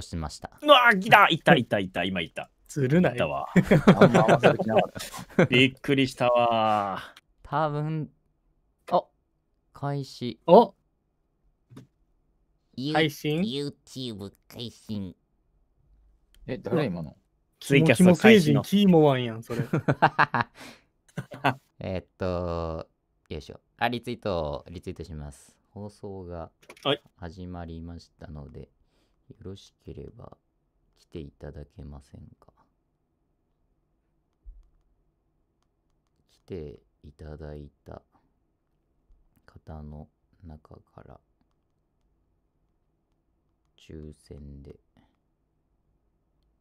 押しました。うわ来たいたいたいた今いた。ずるない。たわ。びっくりしたわ。たぶん、あ開始。お配信 ?YouTube 配信。え、誰今のツイキャスの開始キーモワンやん、それ。えっと、よいしょ。あ、リツイート、リツイートします。放送が始まりましたので。はいよろしければ来ていただけませんか来ていただいた方の中から抽選で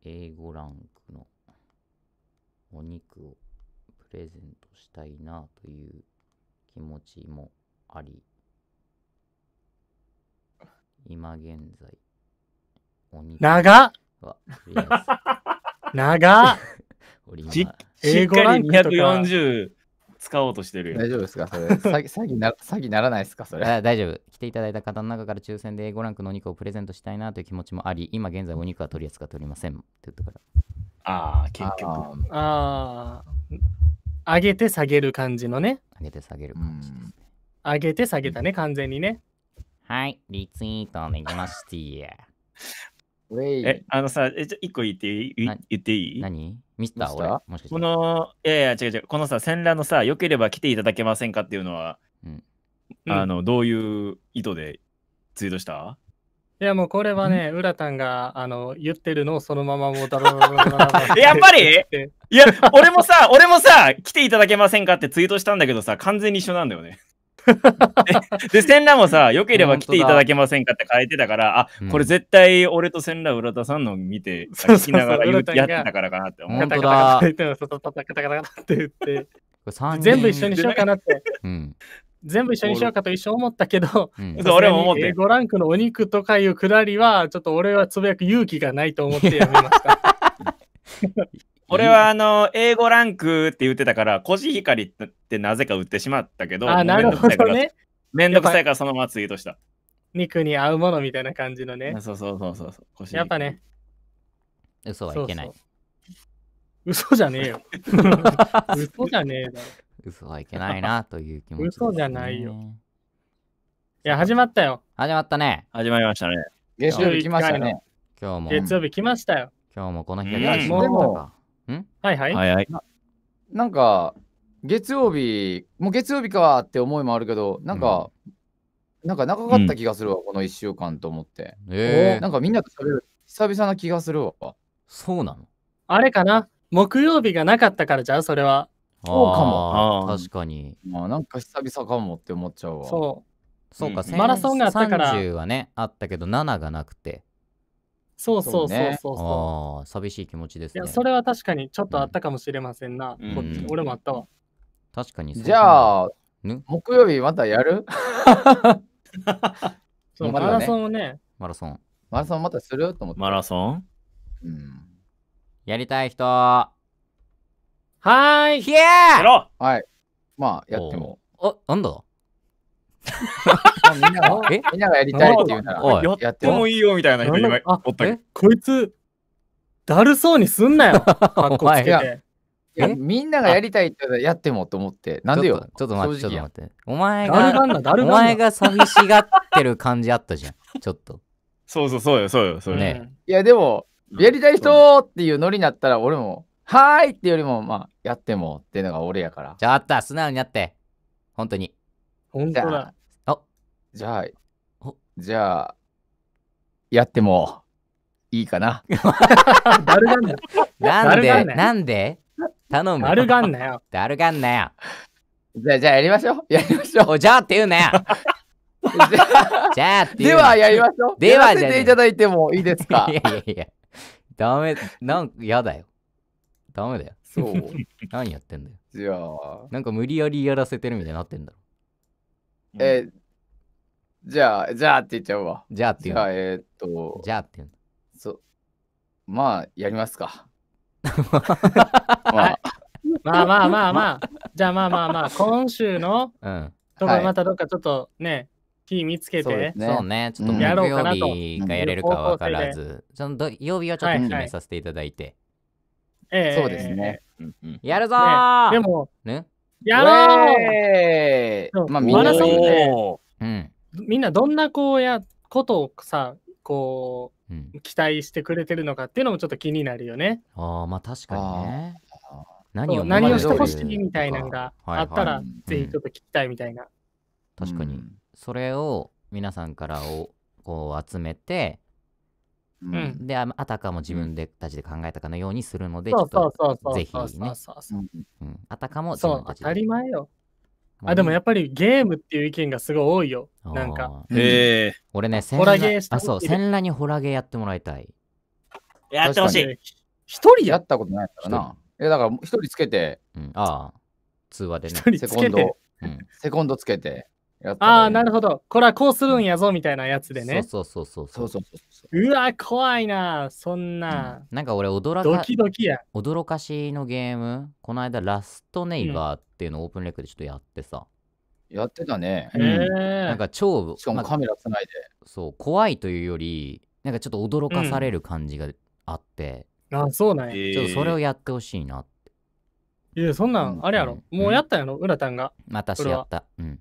A5 ランクのお肉をプレゼントしたいなという気持ちもあり今現在長っ 長っ しっラン240使おうとしてる大丈夫ですかそれ詐欺 詐欺な詐欺ならないですかそれ大丈夫来ていただいた方の中から抽選で A5 ランクのお肉をプレゼントしたいなという気持ちもあり今現在お肉は取り扱っておりませんってところああ結局ああ上げて下げる感じのね上げて下げる感じ上げて下げたね完全にねはいリツイートお願いしますえ、あのさ、え一個言って言っていい何ミスター俺もしかしこの、いやいや違う違う、このさ、戦乱のさ、よければ来ていただけませんかっていうのは、うん、あの、どういう意図でツイートしたいやもうこれはね、たんがあの言ってるのをそのままもうダラダやっぱりいや、俺もさ、俺もさ、来ていただけませんかってツイートしたんだけどさ、完全に一緒なんだよね。で、ンラもさ、よければ来ていただけませんかって書いてたから、あ、これ絶対俺とンラ浦田さんの見て、聞きながらやってたからかなって思った。て全部一緒にしようかなって。全部一緒にしようかと一緒思ったけど、俺も思って。5ランクのお肉とかいうくだりは、ちょっと俺はつぶやく勇気がないと思ってやめました。俺はあの、英語ランクって言ってたから、コジヒカリってなぜか売ってしまったけど、あ、なるほどね。めんどくさいからそのままツイートした。肉に合うものみたいな感じのね。そうそうそうそうやっぱね。嘘はいけない。そうそう嘘じゃねえよ。嘘じゃねえだろ。嘘はいけないなという気持ち、ね、嘘じゃないよ。いや、始まったよ。始まったね。始まりましたね。月曜日来ましたね。今日も。月曜日来ましたよ。今日もこの日が、うん、もんはいはい。はいはい。なんか、月曜日、もう月曜日かって思いもあるけど、なんか、うん、なんか長かった気がするわ、うん、この1週間と思って。えー、なんかみんなと喋る、久々な気がするわ。そうなのあれかな木曜日がなかったからじゃあ、それは。そうかも。確かに。まあ、なんか久々かもって思っちゃうわ。そう。そうか、うん、マラソンがあったから。30はね、あったけど、7がなくて。そうそうそうそうそうそああ、寂しい気持ちですいや、それは確かにちょっとあったかもしれませんな。うんこっちうん俺もあったわ。確かにじゃあね、木曜日またやる そうマラソンをね、マラソン。マラソンまたすると思って。マラソンうんやりたい人はーいひえやろまあ、やっても。あ、なんだみんながえみんながやりたいって言うなら、やってもいいよみたいな人今おったこいつ、だるそうにすんなよ。かっこつけて。みんながやりたいってやってもと思って、なんでよ。ちょっと待って、ちょっと待って。お前が、お前が寂しがってる感じあったじゃん。ちょっと。そうそうそうよ、そうよ、そうよ。いや、でも、やりたい人っていうノリになったら、俺も、はいってよりも、まあ、やってもっていうのが俺やから。じゃあ、あった、素直になって。本当に。本当だ。じゃあ、じゃあ、やってもいいかな。だるがんななんで、なんで頼む。だるがんなよ。だるがんなよ。じゃあ、じゃあやりましょう。やりましょう。じゃあって言うなよ。じゃあってではやりましょう。では、やらせていただいてもいいですか。いやいやいや。ダメ、なんかやだよ。ダメだよ。そう。何やってんだよ。じゃあ。なんか無理やりやらせてるみたいになってんだろ。えー、じゃあ、じゃあって言っちゃうわ。じゃあって言う。じゃあ、えー、っと。じゃあって言う。そう。まあ、やりますか。まあ、まあまあまあまあ。じゃあまあまあまあ、今週の、うん、とまたどっかちょっとね、日見つけて、そうね、ちょっと木曜日がやれるか分からず、その土曜日はちょっと決めさせていただいて。ええそうですね。やるぞでも、ね、やろう、まあ、マラソンで、うん、みんなどんなこうやことをさこう、うん、期待してくれてるのかっていうのもちょっと気になるよね。ああまあ確かにね。何を何をしてほしいみたいなのがあったら、ぜひちょっと聞きたいみたいな。うん、確かに、それを皆さんからをこう集めて、うん、であたかも自分でたちで考えたかのようにするので、うん、ちょっぜひね。あたかも自分たちで。当たり前よ。あ、でもやっぱりゲームっていう意見がすごい多いよ。なんか。ええ。俺ね、ホラゲーあ、そう、千羅にホラゲーやってもらいたい。やってほしい。一人やったことないからな。え、だから一人つけて。うん、ああ。通話でね。セコンド、うん、セコンドつけて。ああ、なるほど。これはこうするんやぞみたいなやつでね。そうそうそうそうそううわ、怖いな、そんな。うん、なんか俺驚か、ドキドキや。驚かしのゲーム、この間、ラストネイバーっていうのをオープンレックでちょっとやってさ。うん、やってたね。なんか超、しかもカメラつないで、そう、怖いというより、なんかちょっと驚かされる感じがあって。うん、あ、そうなんや。ちょっとそれをやってほしいなって。いや、そんなん、あれやろ。もうやったやろ、うらたんが。私やった。うん。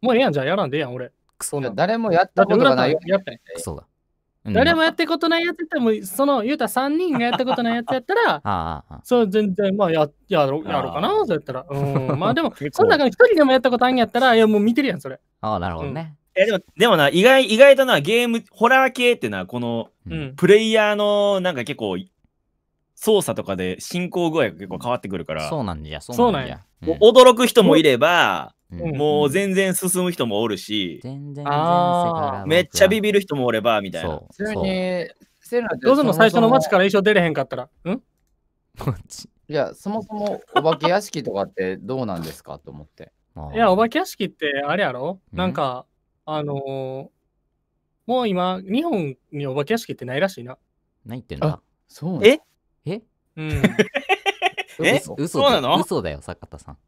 もうええやん、じゃあやらんでええやん、俺。クソな。誰もやったことがないややったんやクソだ。誰もやってことないやつやったら、もその、言うた3人がやったことないやつやったら、ああああそう、全然、まあや、やろやろうかな、そうやったら。うん。まあでも、その中に1人でもやったことあんやったら、いや、もう見てるやん、それ。ああ、なるほどね。いやでもでもな意外、意外とな、ゲーム、ホラー系ってな、このうんプレイヤーのなんか結構、操作とかで進行具合が結構変わってくるから、そうなんじゃ、そうなんじゃ。驚く人もいれば、もう全然進む人もおるし、全然めっちゃビビる人もおればみたいな。それに、どうぞの最初の街から衣装出れへんかったら。ん いや、そもそもお化け屋敷とかってどうなんですかと思って。いや、お化け屋敷ってあれやろなんか、あのー、もう今、日本にお化け屋敷ってないらしいな。ないってんだ。そうええうん。嘘嘘だよ、坂田さん。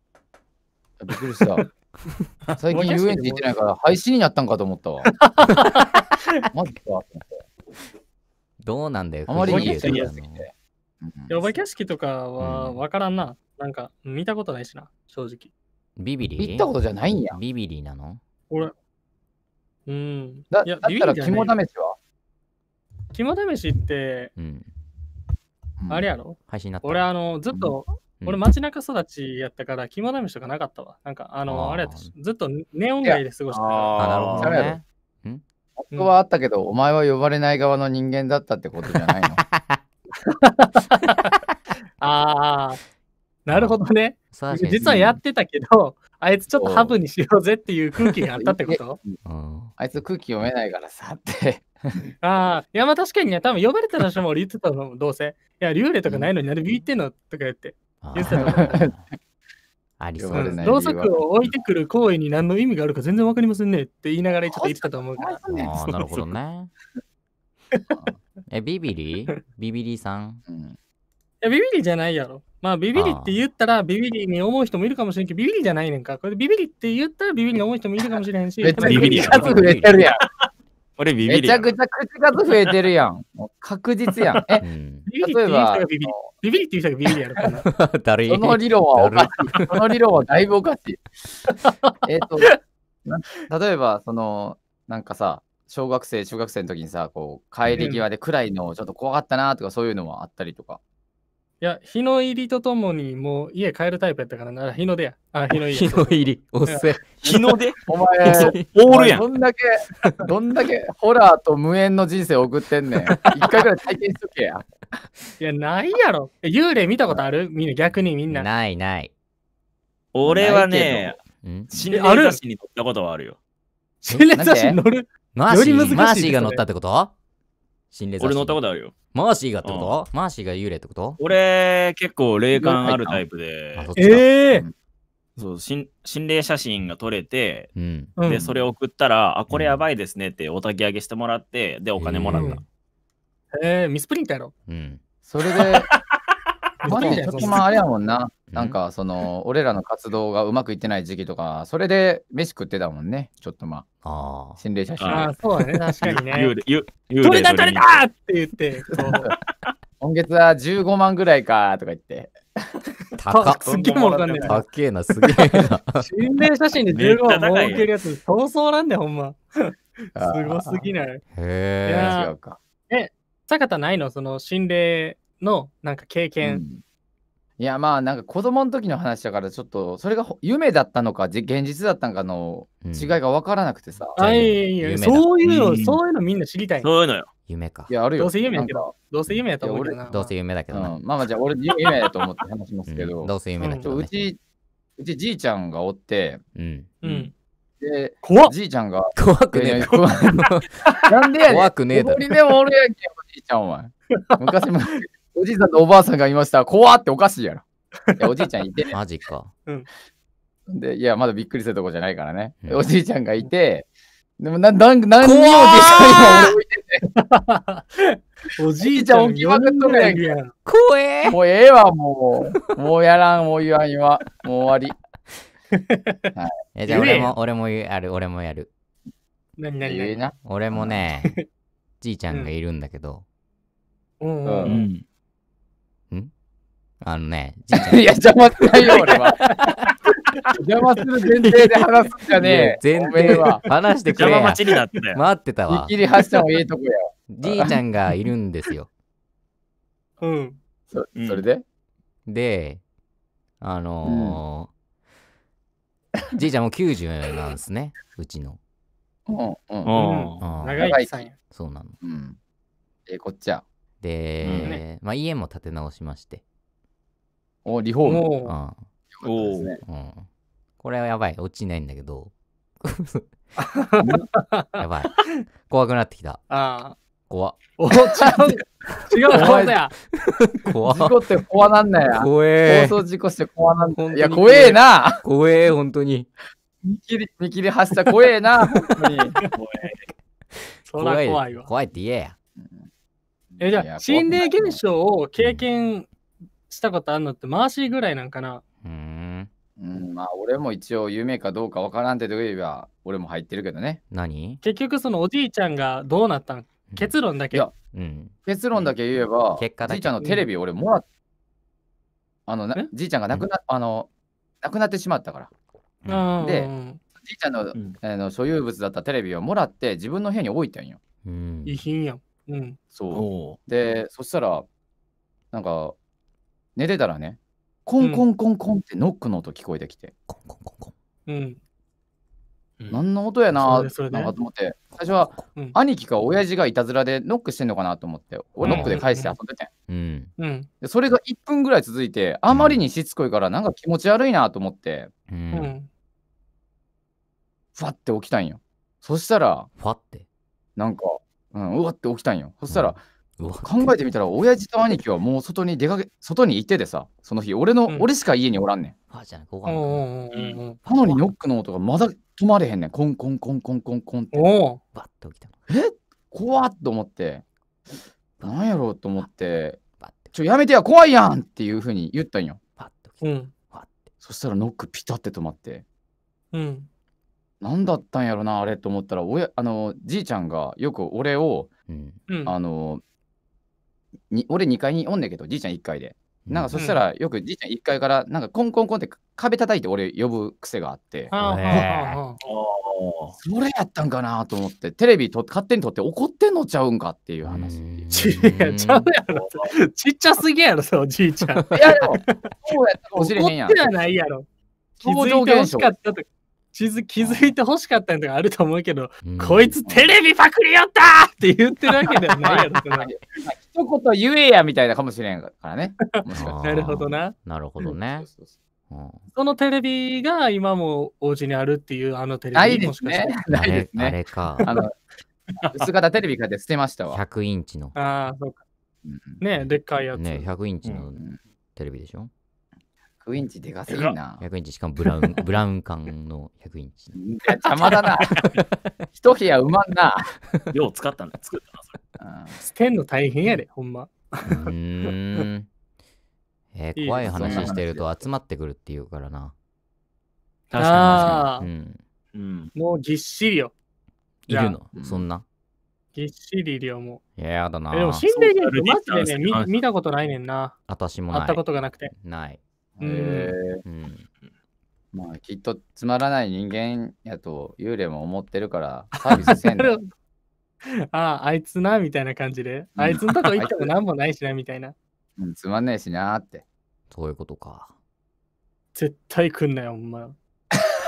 びっくりした。最近遊園地行ってないから廃止になったんかと思ったわ。マジかどうなんだよ。あまりいいよ。お化け屋敷とかはわからんな。なんか見たことないしな、正直。ビビリ行ったことじゃないんや。ビビリなの俺。うん。だだったら肝試しは肝試しって、あれやろ俺あの、ずっと、俺、街中育ちやったから、肝試しとかなかったわ。なんか、あの、あれずっとネオン街で過ごしてた。ああ、なるほど、ね。本当はあったけど、お前は呼ばれない側の人間だったってことじゃないの ああ、なるほどね。実はやってたけど、あいつちょっとハブにしようぜっていう空気があったってことあいつ空気読めないからさって ああ、いやまあ確かにね、多分呼ばれたらしも俺言ってたの、どうせ。いや、幽霊とかないのになんでビビってんのとか言って。言ってたう。ありそうですね。ろうそくを置いてくる行為に何の意味があるか全然わかりませんねって言いながらちょっと言ってたと思うから。あなるほどね。え、ビビリビビリさん、うん、いや、ビビリじゃないやろ。まあ、ビビリって言ったらビビリに思う人もいるかもしれんけど、ビビリじゃないねんか。これビビリって言ったらビビリに思う人もいるかもしれんし。ビビリ数増えてるやん。俺ビビるめちゃくちゃ口数増えてるやん。確実やん。えう、んビビっていう人がビビリ。っていう人がビビリやるからな。だるい。その理論はおかしい。その理論はだいぶおかしい。えっと、な例えば、その、なんかさ、小学生、中学生の時にさ、こう、帰り際で暗いのをちょっと怖かったなとか、そういうのもあったりとか。や、日の入りとともに、もう家帰るタイプやったからな。日の出や。あ、日の入り。日の入り。おっせ。日の出 お前、オールやん。どんだけ、どんだけホラーと無縁の人生送ってんねん。一回ぐらい体験しとけや。いや、ないやろ。幽霊見たことあるみんな、逆にみんな。ないない。俺はね、死霊雑誌に乗ったことはあるよ。死霊雑誌に乗るマーシーが乗ったってこと心霊雑誌。俺乗ったことあるよ。マーシーがってこと、マーシーが幽霊ってこと俺、結構霊感あるタイプで、そええそう心心霊写真が撮れて、うん。で、それを送ったら、あ、これやばいですねってお焚き上げしてもらって、で、お金もらった。えーミスプリントやろうん。それで、マジでとまあれやもんな。なんか、その、俺らの活動がうまくいってない時期とか、それで飯食ってたもんね。ちょっとまあ、あ心霊写真。ああ、そうだね。確かにね。取れた取れたって言って、今月は15万ぐらいかとか言って。高っすげえもらかんだよ。高えな、すげえな。心霊写真で15万儲けるやつ、そうそうなんだよ、ほんま。すごすぎない。へえ。え、坂田ないのその心霊のなんか経験、うん、いやまあなんか子供の時の話だからちょっとそれが夢だったのか現実だったのかの違いが分からなくてさ、うん、いそういうの、うん、そういうのみんな知りたいそういうのよ夢かいやあるよどうせ夢やけどどうせ夢やと思うけどどうせ夢だけどうん、まあまあじゃあ俺夢やと思って話しますけど、どうせ夢だけど、ね、うちうちじいちゃんがおって、うん、うんで、怖じいちゃんが。怖くねえ。なんでやねん。怖くねえだろ。でも俺やけん、おじいちゃんお前。昔も。おじいさんとおばあさんがいました。怖っておかしいやろ。いやおじいちゃんいて、ね、マジか。で、いや、まだびっくりするとこじゃないからね。うん、おじいちゃんがいて、でもな、なん、なんにもできないておじいちゃん起きまくっとやん怖えもうええわ、もう。もうやらん、もう言わん、わもう終わり。は い、えじゃあ俺も、俺もやる、俺もやる。何何何俺もね、じいちゃんがいるんだけど。うん、うん、うんあのね、じいちゃん。いや、邪魔しないよ、俺は。邪魔する前提で話すんじゃねえ。前提は。話してくれ。邪魔待ちになってた待ってたわ。見切り発車もいいとこや。じいちゃんがいるんですよ。うん。そそれで、で、あのーうん、じいちゃんも90なんですね、うちの。うん、うん。長いさんや。そうなの。うん。えこっちは。で、うんね、まあ家も建て直しまして。おリフォーム。ああおお、ねうん、これはやばい。落ちないんだけど。やばい。怖くなってきた。ああ。怖お違う違う怖だや。怖事故って怖なんだよ。怖え。放送事故して怖なんだいや、怖えな。怖え、本当に。見切り、見切り発車怖えな。怖え。そら怖いわ。怖いって言えや。えじゃあ心霊現象を経験したことあるのって回しぐらいなんかな。うん。うん、まあ俺も一応有名かどうかわからんってといえば俺も入ってるけどね。何結局そのおじいちゃんがどうなったん結論だけ。いや、うん、結論だけ言えば、結果じいちゃんのテレビ俺もらっ、あのじいちゃんが亡くな、あの亡くなってしまったから。で、じいちゃんの,、あの所有物だったテレビをもらって自分の部屋に置いたんよ。遺品やん。うん、そうでそしたらなんか寝てたらね、コンコンコンコンってノックの音聞こえてきて、コンコンコンコン。うん。何の音やなと思って、最初は兄貴か親父がいたずらでノックしてんのかなと思って、俺ノックで返して遊んでてん。うん。で、それが1分ぐらい続いて、あまりにしつこいからなんか気持ち悪いなと思って、うん。ふわって起きたんよ。そしたら、ふわってなんか、うん、わって起きたんよ。そしたら、考えてみたら、親父と兄貴はもう外に出かけ、外に行っててさ、その日、俺の、うん、俺しか家におらんねん。パーじゃななのにノックの音がまだ止まれへんねん。コンコンコンコンコンコンって。バッと起きたえ怖っと思って、なんやろうと思って、ちょ、やめてや、怖いやんっていうふうに言ったんよ。ッとた。うん、そしたらノックピタって止まって。うん。何だったんやろなあれと思ったら親あのじいちゃんがよく俺を、うん、あのに俺2階におんねんけどじいちゃん1階でなんかそしたらよくじいちゃん1階からなんかコンコンコンって壁叩いて俺呼ぶ癖があって、それやったんかなと思ってテレビと勝手に撮って怒ってんのちゃうんかっていう話 ちっちゃすぎやろそじいちゃんいやでもそうやったかもしれへんやん怒ってはないやろ気づいてほしかったと気づいてほしかったんとかあると思うけど、うん、こいつテレビパクリやったって言ってるわけではないやろな。一言言えやみたいなかもしれんからね。なるほどな。なるほどね。そのテレビが今もお家にあるっていうあのテレビないですね。ないですね。あれか。あのテレビかて捨てましたわ。100インチの。ああ、そうか。ねでっかいやつ。ね100インチのテレビでしょ。100インチでかすぎな。100インチ、しかもブラウン、ブラウン管の100インチ。邪魔だな。一部屋埋まんな。よう使ったんだ、作ったな、捨てんの大変やで、ほんま。うん。えー、怖い話してると集まってくるっていうからな。確かにうん。もうぎっしりよ。いるの、そんな。ぎっしりいるよ、もいやだな。でも、心霊現象マジでね見、見たことないねんな。私もな会ったことがなくて。ない。え、まあきっとつまらない人間やと幽霊も思ってるから サービスせんのああ、あいつな、みたいな感じで。あいつのとこ行っても何もないしな、みたいな。うん、つまんねえしなって。そういうことか。絶対来んなよ、ほんま。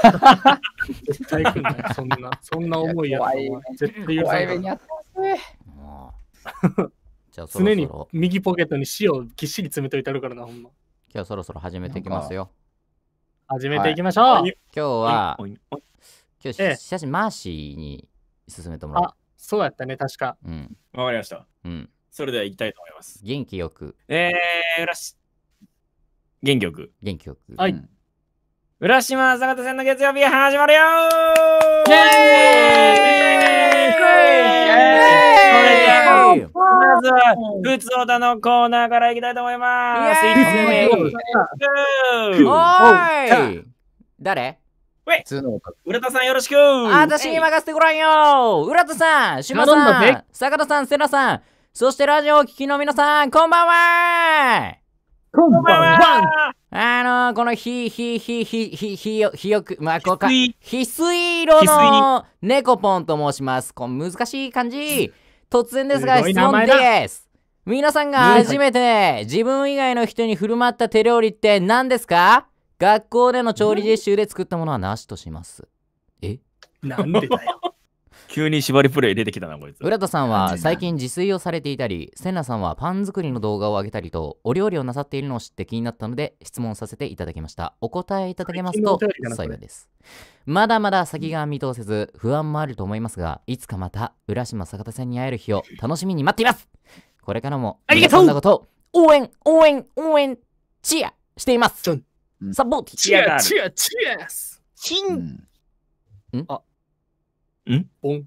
絶対来んなよ、そんな。そんな思いやった絶対許さない。じゃ常に右ポケットに塩をぎっしり詰めといてあるからな、ほんま。今日そろそろ始めていきますよ。始めていきましょう、はい、今日は、今日、し、写真マーシーに進めてもらう。あ、そうやったね、確か。うん。わかりました。うん。それでは行きたいと思います。元気よく。えー、浦し。元気よく。元気よく。はい。浦島坂田さんの月曜日始まるよイェーイイェーイまずは、普通オタのコーナーからいきたいと思います。おい誰ウ通のさんよろしくあたしに任せてごらんよ浦田さん、島さん、坂田さん、瀬名さん、そしてラジオを聴きの皆さん、こんばんはこんばんはあのー、このひ、ひ、ひ、ひ、ひ、ひよ、ひよく、まあ、こうか、ひすい色の猫ポンと申します。こう難しい感じ。突然ですが質問です皆さんが初めて自分以外の人に振る舞った手料理って何ですか学校での調理実習で作ったものはなしとします。えなんでだよ。急に縛りプレイ出てきたなこいつ浦田さんは最近自炊をされていたりセンナさんはパン作りの動画を上げたりとお料理をなさっているのを知って気になったので質問させていただきましたお答えいただけますと幸いですまだまだ先が見通せず不安もあると思いますがいつかまた浦島坂田さんに会える日を楽しみに待っていますこれからもありがとうなこと応援応援応援チアしていますサポートチアチアチアチン、ん、あんポン。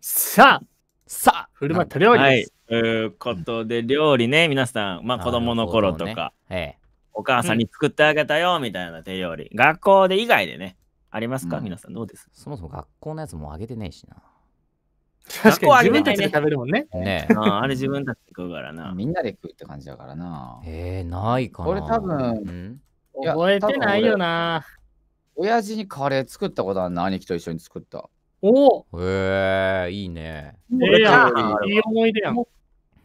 さあさあ車た料理はい。ということで、料理ね、皆さん、まあ子供の頃とか、ねええ、お母さんに作ってあげたよ、みたいな手料理。学校で以外でね、ありますか、うん、皆さん、どうですそもそも学校のやつもあげてねえしな。確かに自分たちで食べるもんね。ねえああれ自分たちで食うからな。みんなで食うって感じだからな。えー、ないかな。これ多分、覚えてないよな。親父にカレー作ったことあるな、兄貴と一緒に作った。おおへえー、いいね。えー、いい思い出やん。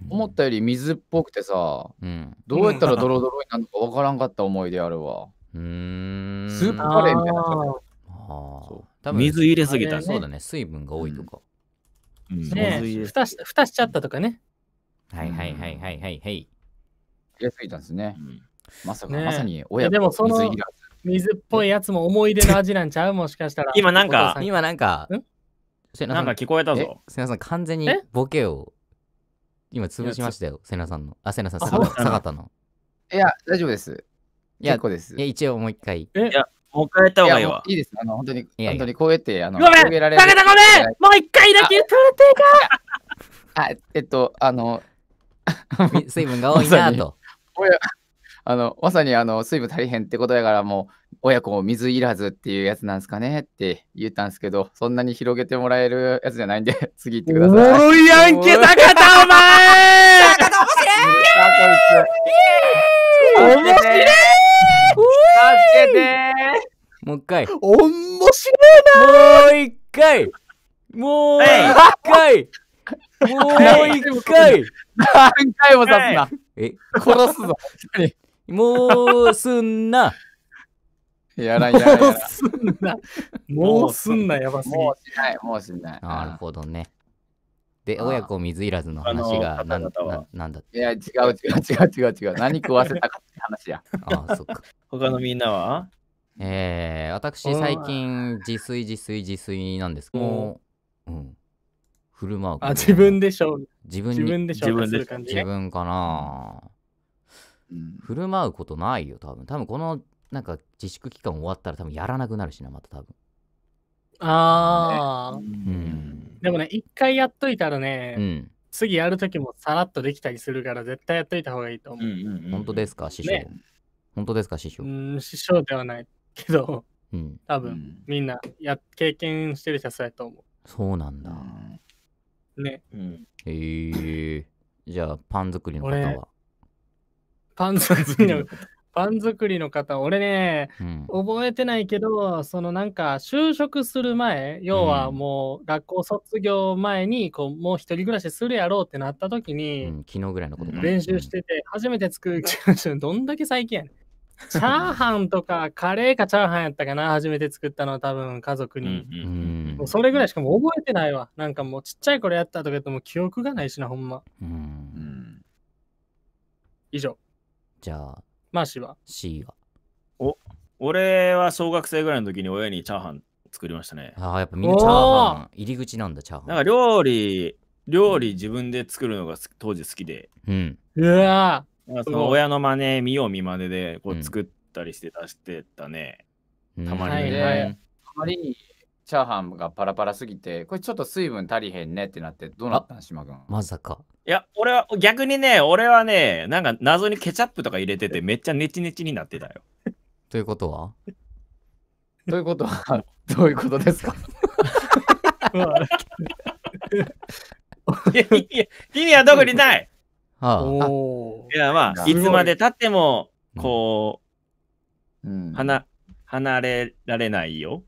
思ったより水っぽくてさ、うん、どうやったらドロドロになるのかわからんかった思い出あるわ。うん。スープカレーみたいなああ。水入れすぎた、ね、そうだね。水分が多いとか。うん、うん、ねえ、蓋し蓋しちゃったとかね。はいはいはいはいはいはい。入れすぎたんですね。まさか、ね、まさに親でもそ水入水っぽいやつも思い出の味なんちゃうもしかしたら。今なんか、今なんか、んなんか聞こえたぞ。せなさん、完全にボケを今潰しましたよ、せなさんの。あ、せなさん、ったの。いや、大丈夫です。いや、です。いや、一応もう一回。いや、もう一回やった方がいいわ。いいです。あの、本当に、本当にこうやって、あの、ごめん坂田ごめんもう一回だけ言ってもらっていいかあ、えっと、あの、水分が多いなと。あの、まさにあの、水分足りへんってことやから、もう、親子も水いらずっていうやつなんですかねって言ったんですけど、そんなに広げてもらえるやつじゃないんで、次行ってください。おろいやんけ、坂田お前坂田面白い面白い助けてもう一回。面白いなもう一回もう一回もう一回何回も刺すなえ殺すぞ。もうすんな。やらんやらんもうすんな。もうすんな、やばすぎ。もうしない、もうしない。なるほどね。で、親子水入らずの話がなんだなんだいや、違う違う違う違う違う。何食わせたかって話や。ああ、そっか。他のみんなはえー、私、最近、自炊、自炊、自炊なんですけど、うん。振る舞う。あ、自分でしょ。自分自分でしょ。自分かな。振る舞うことないよ多分多分このなんか自粛期間終わったら多分やらなくなるしなまた多分ああ、ね、うん、でもね一回やっといたらね、うん、次やるときもさらっとできたりするから絶対やっといた方がいいと思う,、うんうんうん、本当ですか師匠、ね、本当ですか師匠うん師匠ではないけど、うん、多分、みんなや経験してる人はそうやと思うそうなんだね、うん、へえじゃあパン作りの方はパン作りの、パン作りの方、俺ね、うん、覚えてないけど、そのなんか、就職する前、要はもう、学校卒業前に、こう、もう一人暮らしするやろうってなった時に、うん、昨日ぐらいのこと練習してて、初めて作る、どんだけ最近やねん。チャーハンとか、カレーかチャーハンやったかな、初めて作ったのは多分、家族に。うん、それぐらいしかも覚えてないわ。なんかもう、ちっちゃい頃やったとかっても記憶がないしな、ほんま。以上。じゃあ、まあ、しは。C は。お、俺は小学生ぐらいの時に親にチャーハン作りましたね。ああ、やっぱみんなチャーハン、入り口なんだ、チャーハン。なんか料理、料理自分で作るのが当時好きで。うん。うわその親の真似、見よう見まねでこう作ったりして出してたね。うん、たまにね。はいはい、たまにチャーハンがパラパラすぎて、これちょっと水分足りへんねってなって、どうなったん島君。まさか。いや、俺は逆にね、俺はね、なんか謎にケチャップとか入れてて、めっちゃネチネチになってたよ。ということはということは、どういうことですかいや、いや意味は特にない。はあ、いや、まあ、いつまでたっても、こう、うん、離れられないよ。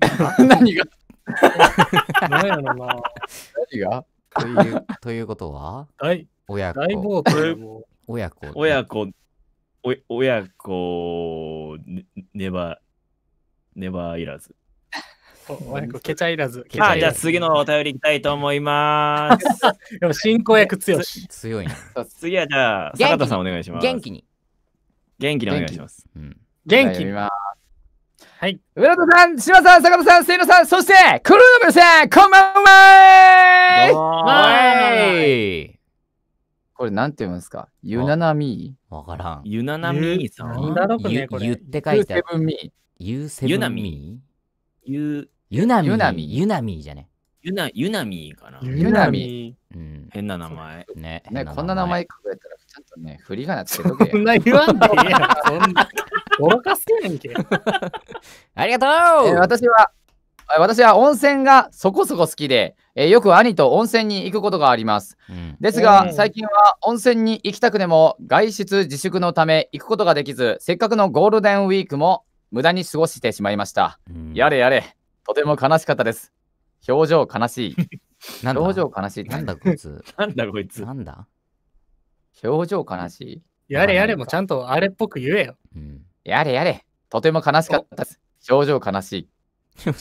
何が 何やろな。何がということは大親子。大暴挙。親子。親子。お親子ね、ねば、ねばいらず。親子、けちゃいらず。じゃあ次のお便りいきたいと思います。でも進行役強し。強いな。次はじゃあ、坂田さんお願いします。元気に。元気にお願いします。元気に。はい。浦田さん、島さん、坂田さん、清野さん、そして、クルーの皆さん、こんばんはこれなんて言うんですかユナナミーわからん。ユナナミーさんなんだユって書いてある。ユセブンミーユナミーユナミーユナミーユナミーじゃね。ユナ、ユナミーかな。ユナミー。うん、変な名前。ねね、こんな名前書かれたら、ちゃんとね、振りがなつけとけ。そんな言わんでいいや。そんな。愚かすやんけ。ありがとう、えー、私は、私は温泉がそこそこ好きで、えー、よく兄と温泉に行くことがあります。うん、ですが、えー、最近は温泉に行きたくても外出自粛のため行くことができず、せっかくのゴールデンウィークも無駄に過ごしてしまいました。うん、やれやれ、とても悲しかったです。表情悲しい。表情悲しい。なんだこいつ。なんだこいつ。なんだ表情悲しい。やれやれもちゃんとあれっぽく言えよ。うんやれやれ、とても悲しかったです。表情悲しい。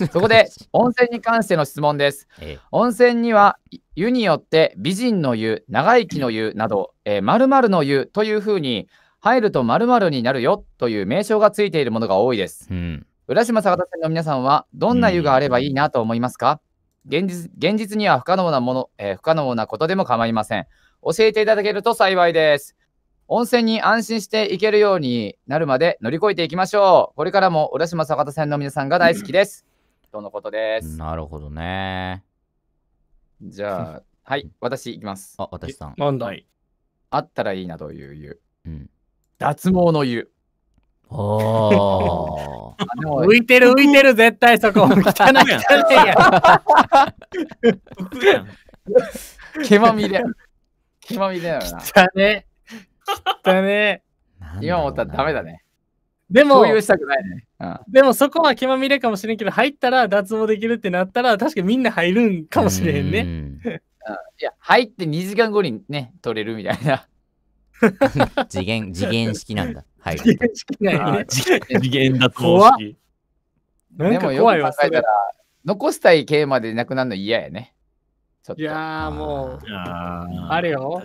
そこで温泉に関しての質問です。ええ、温泉には湯によって美人の湯、長生きの湯など、えるまるの湯というふうに入るとまるになるよという名称がついているものが多いです。うん、浦島坂田さんの皆さんはどんな湯があればいいなと思いますか、うん、現実現実には不可能なもの、えー、不可能なことでも構いません。教えていただけると幸いです。温泉に安心して行けるようになるまで乗り越えていきましょう。これからも浦島坂田さんの皆さんが大好きです。とのことです。なるほどね。じゃあ、はい、私いきます。あ、私さん。問題。あったらいいなという湯。うん、脱毛の湯。あ 浮いてる浮いてる絶対そこ汚い汚いやん 毛まみれ毛まみれだよな汚ねだね。今思ったらダメだね。でも、ねうん、でもそこは気まみれかもしれんけど、入ったら脱毛できるってなったら、確かにみんな入るんかもしれへんね。いや、入って2時間後にね、取れるみたいな。次元、次元式なんだ。はい。次元式なんだ、ね。次元脱毛式。でもかいわ、それ。残したい系までなくなるの嫌やね。いやーもう、あれよ。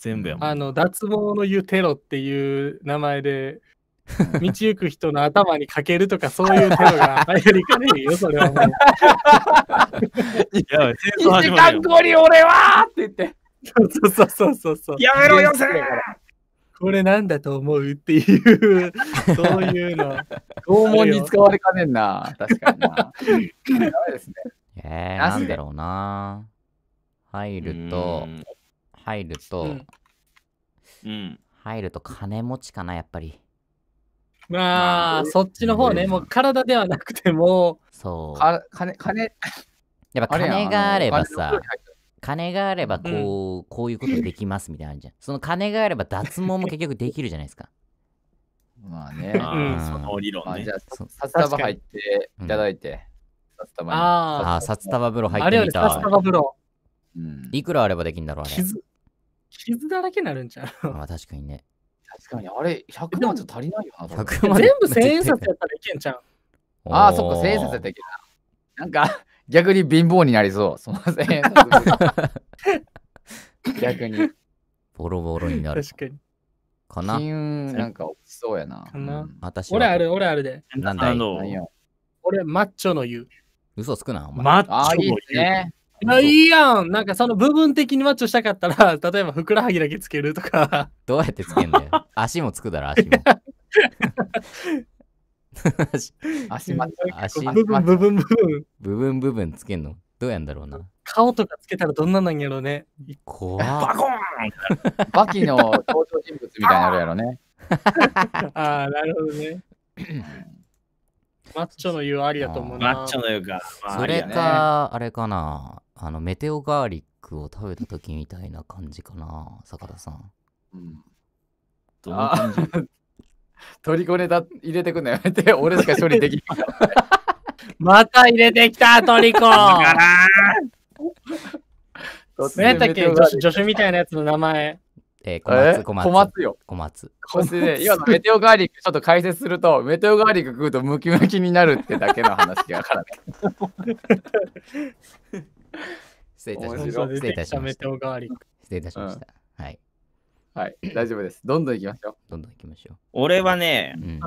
全部やもん。あの、脱毛の湯テロっていう名前で、道行く人の頭にかけるとかそういうテロが流行りかねえよ、それはもう。1時間後に俺はって言って、そうそうそうそうやめろよ、せこれなんだと思うっていう、そういうの。拷問に使われかねんな。確かにな。ダ メですね。えなんだろうな。入ると、入ると、うんうん入ると金持ちかなやっぱりまあ、そっちの方ね、もう体ではなくても、そうあ金、金、やっぱ金があればさ金があればこう、こういうことできますみたいなのじゃんその金があれば脱毛も結局できるじゃないですかまあね。あうんその理論あねじ。ゃあ、札束入っていただいて。札束にああ札束風呂入ってよね、みサスタたバ風呂。うんいくらあればできんだろうあれ傷傷だらけになるんちゃうまあ 確かにね。確かに、あれ、100万じゃ足りないよな。万全部1000円札やったらいけんちゃう ああ、そっか、1000円札やったらいけんな。なんか、逆に貧乏になりそう。その1 0 0逆に。ボロボロになる。確かに。かな金なんかそうやな。かな、うん、俺ある、俺あるで。なんだよ。俺、マッチョの言う。嘘つくな、お前。マッチョの言う。ね。や、いいやん。なんかその部分的にマッチョしたかったら、例えばふくらはぎだけつけるとか。どうやってつけんだよ。足もつくだろ、足も。足、足マッチョ。足部分、部分、部分。部分、部分つけんのどうやんだろうな。顔とかつけたらどんななんやろうね。怖バコーンバキの登場人物みたいになるやろね。ああ、なるほどね。マッチョの言うありやと思うな。マッチョの言うか。まあ、それか、あれかな。あのメテオガーリックを食べた時みたいな感じかな坂田さん、うん、コんなネタ 入れてくんのやめて俺しか処理できない また入れてきたトリコ何やったっけ助手みたいなやつの名前えー、小松、小松。小松よ。小松。そしてね、今のメテオガーリックちょっと解説すると、メテオガーリック食うとムキムキになるってだけの話やからね。失礼いたしました。失礼いたしました。失礼いたしました。うん、はい。はい、大丈夫です。どんどんいきましょう。どんどんいきましょう。俺はね、うん、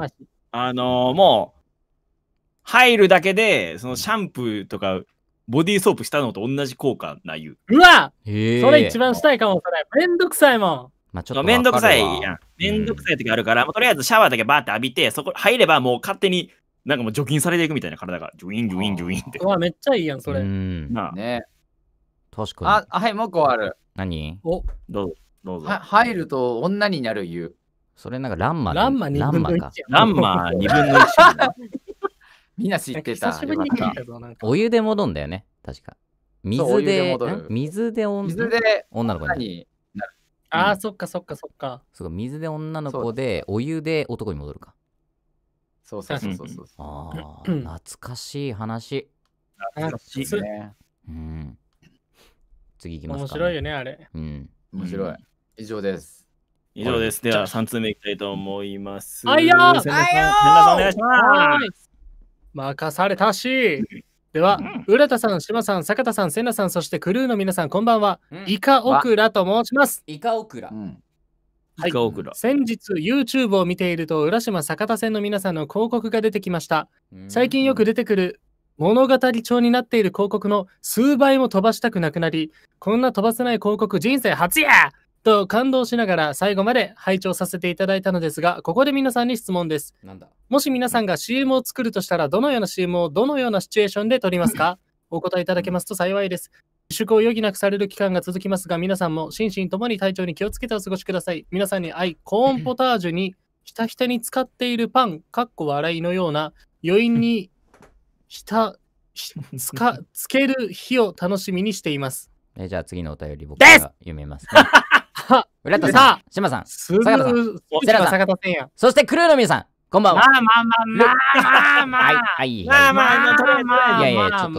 あのー、もう、入るだけで、そのシャンプーとか、ボディーソープしたのと同じ効果ないう。うわそれ一番したいかも、それ。めんどくさいもん。まあ、ちょっとめんどくさいやん。めんどくさい時あるから、うん、とりあえずシャワーだけバーって浴びて、そこ入ればもう勝手になんかもう除菌されていくみたいな体が、ジュイン、ジュイン、ジュインって。わ、めっちゃいいやん、それ。うん。ね確かに。あ、はい、もう一個ある。何お、どうぞ、どうぞは。入ると女になる言う。それなんかランマランマ2分の1か。ランマ2分の1。みんな知ってた。久しぶりにお湯で戻んだよね、確か。水で戻る水で女水で女の子に。ああ、そっかそっかそっか。水で女の子でお湯で男に戻るか。そうそうそうそうああ、懐かしい話。懐かしいね。うん。次行きますか、面白いよね、あれ。うん。面白い。以上です。以上です。では、3つ目いきたいと思います。はいよーはいお願いします。任されたし。では、浦田さん、島さん、坂田さん、千奈さん、そしてクルーの皆さん、こんばんは。イカオクラと申します。イカオクラ。はい、先日 YouTube を見ていると浦島坂田線の皆さんの広告が出てきました最近よく出てくる物語調になっている広告の数倍も飛ばしたくなくなりこんな飛ばせない広告人生初やと感動しながら最後まで拝聴させていただいたのですがここで皆さんに質問ですもし皆さんが CM を作るとしたらどのような CM をどのようなシチュエーションで撮りますか お答えいただけますと幸いです粛を余儀なくされる期間が続きますが、皆さんも心身ともに体調に気をつけてお過ごしください。皆さんに愛、コーンポタージュにひたひたに使っているパン、かっこ笑いのような余韻にひた、つか、つける日を楽しみにしています。えじゃあ次のお便り僕が読みますね。浦 田さん、島さん、す坂田さん坂田さんそしてクルーの皆さん、こんばんは。まあまあまあまあまあ。はい、はい。まあまあ、まあまあ。いやいや、ちょっと、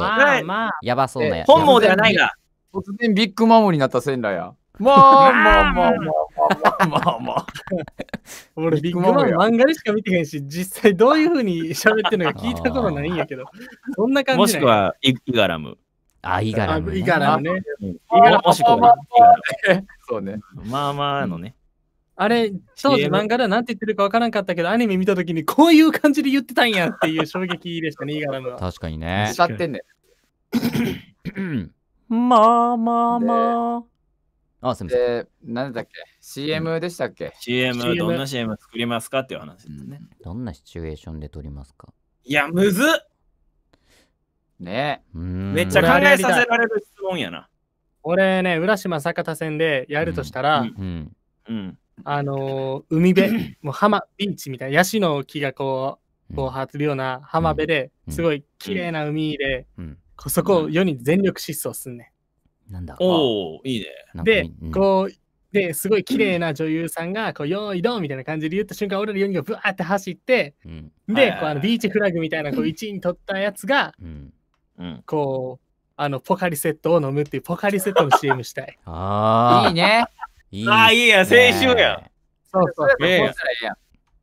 まあやばそうなやつ。本望ではないが。突然ビッグマムになったセンラや。まあまあまあまあまあまあまあ。俺ビッグマム漫画でしか見てへんし、実際どういうふうに喋ってるのか聞いたことないんやけど、そんな感じ。もしくはイガラム。あ、イガラム、ね。イガラムイガラム。もしくは。そうね。まあまあのね。あれ、当時漫画でな何て言ってるか分からんかったけど、アニメ見たときにこういう感じで言ってたんやっていう衝撃でしたね、イガラムは。確かにね。ってんね。まあまあまあ。あ、すみません。何だっけ ?CM でしたっけ、うん、?CM、どんな CM 作りますかっていう話ですね、どんなシチュエーションで撮りますかいや、むずっねえ。めっちゃ考えさせられる質問やな。俺ね、浦島坂田戦でやるとしたら、うん、うん、うんあのー、海辺、もう浜、ビーチみたいな、ヤシの木がこう、こう、張ってるような浜辺で、すごい綺麗な海で、そこを世に全力疾走すんね。なんだおおいいね。で、こう、で、すごい綺麗な女優さんが、こう、用意どうみたいな感じで言った瞬間、俺ら4人がブワーって走って、で、こうあのビーチフラグみたいな、こう、1位に取ったやつが、こう、あの、ポカリセットを飲むっていう、ポカリセットの CM したい。ああ。いいね。いいああ、いいや、青春やん。そうそう。いいや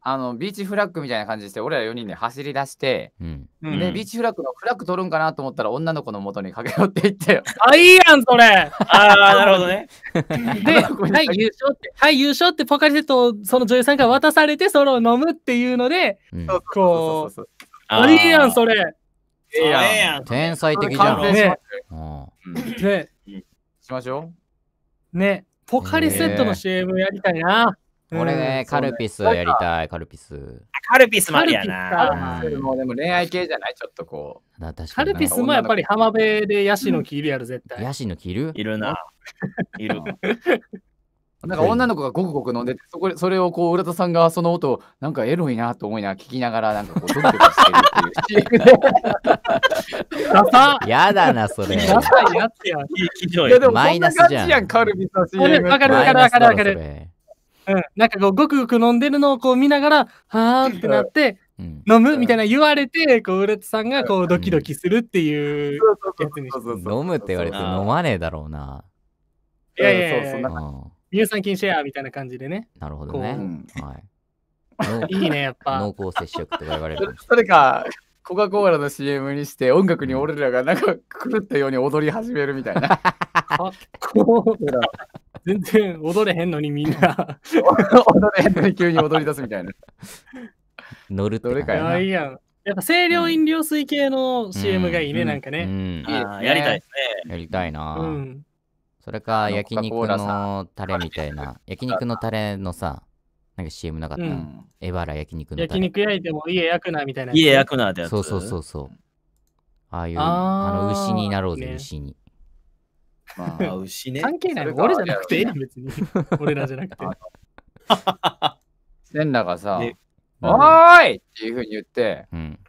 あのビーチフラッグみたいな感じして、俺ら4人で走り出して、うん、でビーチフラッグのフラッグ取るんかなと思ったら、女の子の元に駆け寄っていったよ。あ、いいやん、それああ、なるほどね。で、はい、優勝って、はい、優勝ってポカリセットをその女優さんから渡されて、それを飲むっていうので、うん、こう、ありえやん、それ。ええやん。天才的じゃん。ね。ね。しましょう。ね。ポカリスエットの CM やりたいな。俺ね、カルピスやりたい、カルピス。カルピスもあるやな。もでも恋愛系じゃない、ちょっとこう。カルピスもやっぱり浜辺でヤシの木いるやる、絶対。ヤシの木いるいるな。いる。なんか女の子がごくごく飲んでて、そこそれをこう浦田さんがその音なんかエロいなと思いながら聞きながらなんかこうドキドキしてるっていう。やだな、それ。ダサやつやん。ひい。いやでもマイナスじゃん。カルビさし。わかるわかるわかるわかるうん、なんかこうごくごく飲んでるのをこう見ながら、はーってなって、飲むみたいな言われて、こう、浦田さんがこうドキドキするっていうやつに。飲むって言われて飲まねえだろうな。いやいやいやいや。乳酸菌シェアみたいな感じでね。なるほどね。はい。いいね、やっぱ。濃厚接触とか言われる。それか、コカ・コーラの CM にして音楽に俺らがなんか狂ったように踊り始めるみたいな。コーラ。全然踊れへんのにみんな。踊れへんのに急に踊り出すみたいな。乗るってどれかやいやん。やっぱ清涼飲料水系の CM がいいね、なんかね。やりたいですね。やりたいな。うんそれか焼肉のタレみたいな焼肉のタレのさなんか CM なかった、うん、エバラ焼肉のタレ焼肉焼いても家焼くなみたいな家焼くなってやつそうそうそうそうああいうあの牛になろうぜ、ね、牛にまあ牛ね 関係ない俺じゃなくていいな別に俺らじゃなくて センラがさ「おーい!」っていうふうに言って、うん、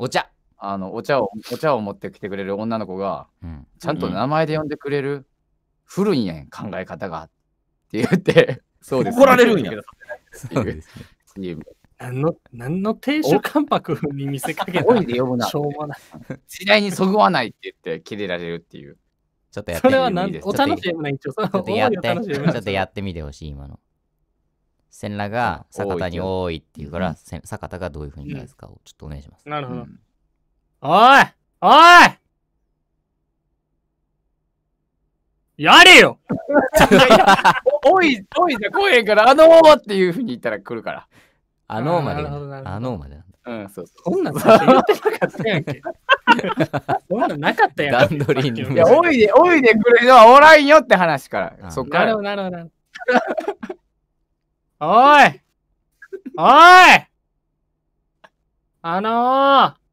お茶あのお茶をお茶を持ってきてくれる女の子が、うん、ちゃんと名前で呼んでくれる古いんやん、考え方が。って言って、そうです、ね、怒られるんや。そうね。何の、何の亭主関白に見せかけたおいしょうもない。時代にそぐわないって言って、切れられるっていう。ちょっとやってみて。それは何お楽しみな一応。ちょっとやって、みてほしい、今の。千羅が坂田に多いっていうから、ん、坂田がどういうふうに返すかをちょっとお願いします。なるほど。おいおいやれよ おい、おいじゃ来へんから、あのままっていうふうに言ったら来るから。あのーまであのーまでうん、そうそそんなんさ言ってなかったやんけ。そんなんなかったやんけ。段取りにいや、おいで、おいで来る人はおらんよって話かあら。そっかなるほど、なるほどなるほど。おいおいあのー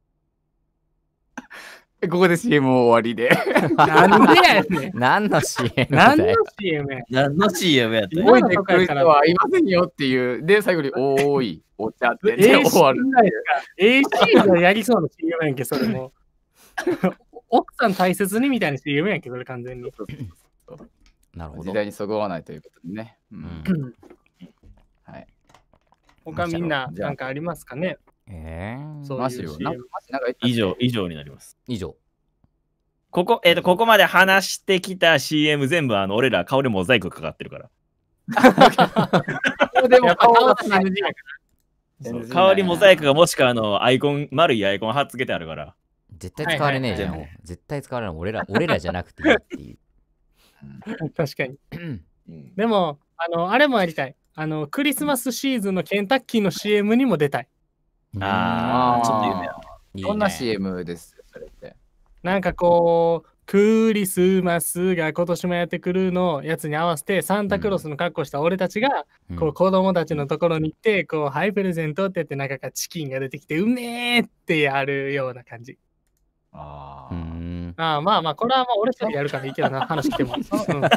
ここで CM 終わりで。なんでやねん。何の CM 何の CM 何の CM やった覚えてくる人はいませんよっていう。で、最後に、おーい、お茶ってで終わる。AC のやりそうな CM やんけ、それも。奥さん大切にみたいな CM やんけ、それ完全に。なるほど。時代にそぐわないということでね。うん。はい。他みんな、なんかありますかねえー、そういう CM 以上、以上になります。以上。ここ、えっ、ー、と、ここまで話してきた CM 全部、あの、俺ら顔でモザイクかかってるから。でも顔は NG やから。顔にモザイクがもしくはあの、アイコン、丸いアイコン貼っつけてあるから。絶対使われねえじゃん。はいはいは絶対使われない。俺ら、俺らじゃなくてていう。確かに。でも、あの、あれもやりたい。あの、クリスマスシーズンのケンタッキーの CM にも出たい。ああ、ちょっと有名な。どんな CM ですそれって。なんかこう、クリスマスが今年もやってくるのやつに合わせてサンタクロースの格好した俺たちが、こう子供たちのところに行ってこう、ハイプレゼントって言って中からチキンが出てきてうめえってやるような感じ。ああまあまあこれはまあ俺一人やるからいいけどな 話しても。そん、そんな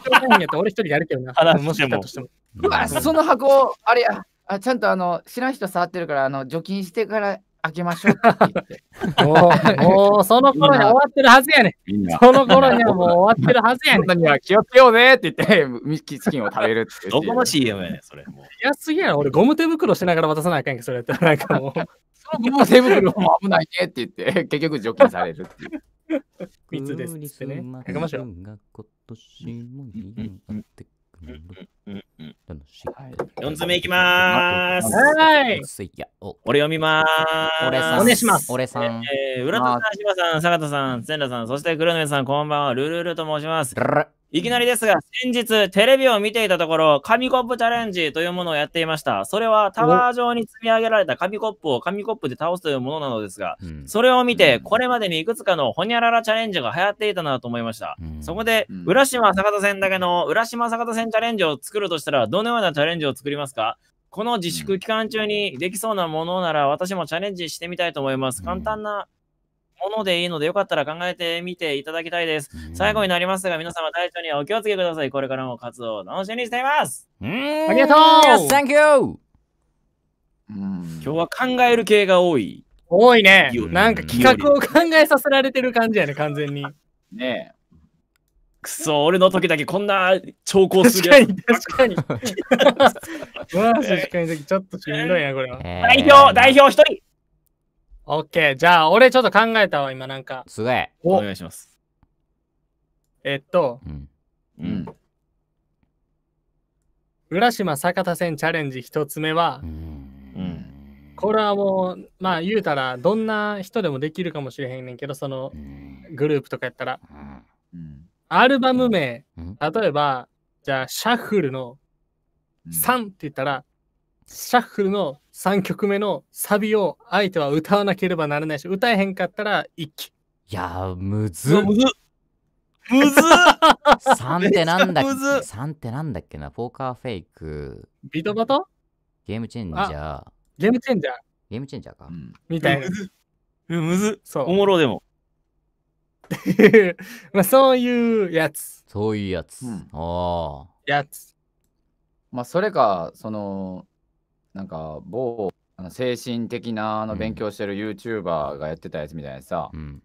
興味なやったら俺一人やるけどな。話しても。うわその箱あれやあちゃんとあの知らん人触ってるからあの除菌してから開けましょうって言って。お お、その頃に終わってるはずやねん。その頃にはもう終わってるはずやねん。には気をつけようねって言って、ミッキーチキンを食べるって。どこの CM やねん、それ。もう安いやろ、俺ゴム手袋しながら渡さないかんけそれっなんかもう。そのゴム手袋も危ないねって言って、結局除菌されるっていう。3つですってね。けましょう。今年も4つ目いきまーす。はい。俺読みまーす。俺さん。お願いします。俺さん。えー、浦田さん、島さん、坂田さん、千田さん、そして黒目さん、こんばんは。ルルルと申します。いきなりですが、先日テレビを見ていたところ、紙コップチャレンジというものをやっていました。それはタワー上に積み上げられた紙コップを紙コップで倒すというものなのですが、それを見て、これまでにいくつかのホニャララチャレンジが流行っていたなと思いました。そこで、浦島坂田線だけの浦島坂田線チャレンジを作るとしたら、どのようなチャレンジを作りますかこの自粛期間中にできそうなものなら、私もチャレンジしてみたいと思います。簡単なものでいいので、よかったら考えてみていただきたいです。最後になりますが、皆様、体調にはお気をつけください。これからも活動を楽しみにしています。うん、ありがとう !Yes, thank you! 今日は考える系が多い。多いね。なんか企画を考えさせられてる感じやね、完全に。ねえ。くそ、俺の時だけこんな兆候するや確かに、確かに。まあ、確かに、ちょっとしんどいな、これは。代表、代表一人オッケー。じゃあ、俺ちょっと考えたわ、今なんか。すお願いします。えっと、うん。うん。浦島坂田戦チャレンジ一つ目は、うん、これはもう、まあ言うたら、どんな人でもできるかもしれへんねんけど、そのグループとかやったら。うん、アルバム名、例えば、じゃあ、シャッフルの3って言ったら、シャッフルの3曲目のサビを相手は歌わなければならないし、歌えへんかったら一気。いやむずむずむず !3 ってなんだっけ ?3 ってなんだっけなポーカーフェイク。ビトバトゲームチェンジャー。ゲームチェンジャー。ゲームチェンジャーか。うん、みたいな。むずそう。おもろでも。まあそういうやつ。そういうやつ。うん、ああ。やつ。まあそれか、その、なんか某あの精神的なあの勉強してる YouTuber がやってたやつみたいにさ、うん、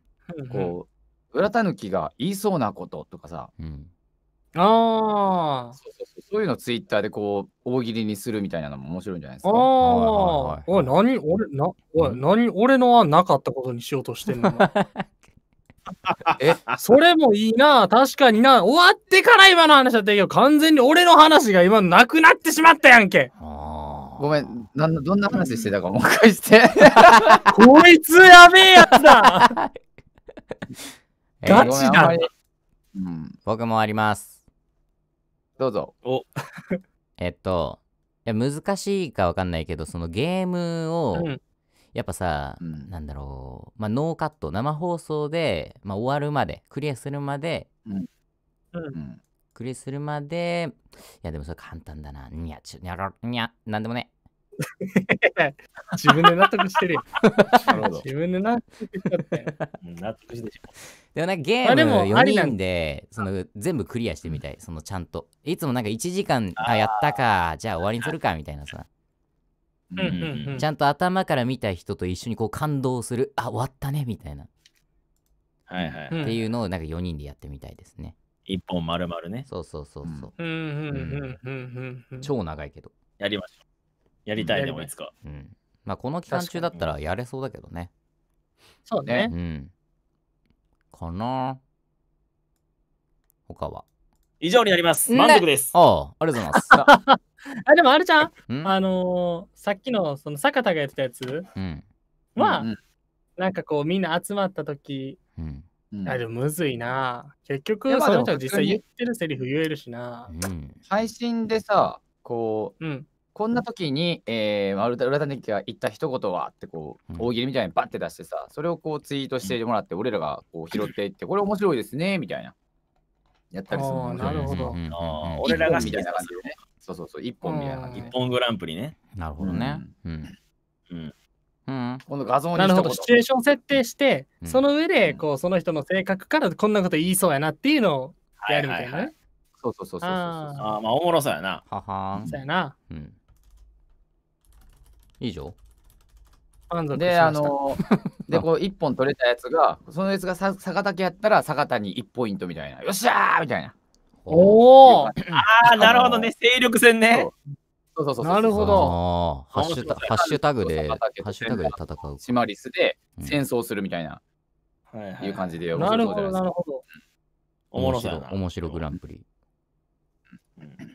こう裏たぬきが言いそうなこととかさ、うん、ああそういうのツイッターでこう大喜利にするみたいなのも面白いんじゃないですかああ、はいはい、おい何俺なおい、ん、何俺のはなかったことにしようとしてんの えそれもいいな確かにな終わってから今の話だったけど完全に俺の話が今なくなってしまったやんけああごめん、なんどんな話してたかもう一回して。こいつやべえやつだ えガチだ、うん、僕もあります。どうぞ。お えっと、いや難しいかわかんないけど、そのゲームを、うん、やっぱさ、うん、なんだろう、まあ、ノーカット、生放送で、まあ、終わるまで、クリアするまで、うん、うん、くりするまで、いや、でもそれ簡単だな。にゃ、ちゅ、にゃろ、にゃ、なんでもね。自分で納得してるよ。自分で納得してる。納得してしまでもなんかゲーム4人でその全部クリアしてみたい、そのちゃんと。いつもなんか1時間、あ、やったか、じゃあ終わりにするかみたいなさ。うんちゃんと頭から見た人と一緒にこう感動するあ終わったねみたいな、はいはい、っていうのをなんか4人でやってみたいですね。一本丸々ね。そうそうそうそう。うんうんうん超長いけど。やりましょう。やりたいね、もいつか。うん。まあ、この期間中だったらやれそうだけどね。そうね。うん。かな他は。以上になります。満足です。ああ、ありがとうございます。あ、でもあるじゃん。んあのさっきの、その坂田がやってたやつは、なんかこう、みんな集まった時、うんあ、でもむずいな。結局、その人も、実際言ってるセリフ言えるしな。うん、配信でさ、こう、うん、こんな時に、えー、浦田 n e k が言った一言はってこう、大喜利みたいにバッて出してさ、それをこうツイートしてもらって、俺らがこう拾っていって、これ面白いですね、みたいな。やったりするなるほど。俺らがみたいな感じでね。そうそうそう、一本みたいな感じ、一本グランプリね。なるほどね。うん。うんこの画像になるほどシチュエーション設定して、うん、その上でこうその人の性格からこんなこと言いそうやなっていうのをやるみたいなね、はいはい、そうそうそうそうそうああまあおもろそうやなははそうやなうん以上であのでこう1本取れたやつがそのやつがさ坂竹やったら坂田に1ポイントみたいなよっしゃーみたいなおおああなるほどね勢力戦ねそうそうそうなるほど。ハッシュタハッシュタグで、ハッシュタグで戦う。シマリスで戦争するみたいな、うん、いう感じで。なるほど、なるほど。おもろそうな。面白グランプリ。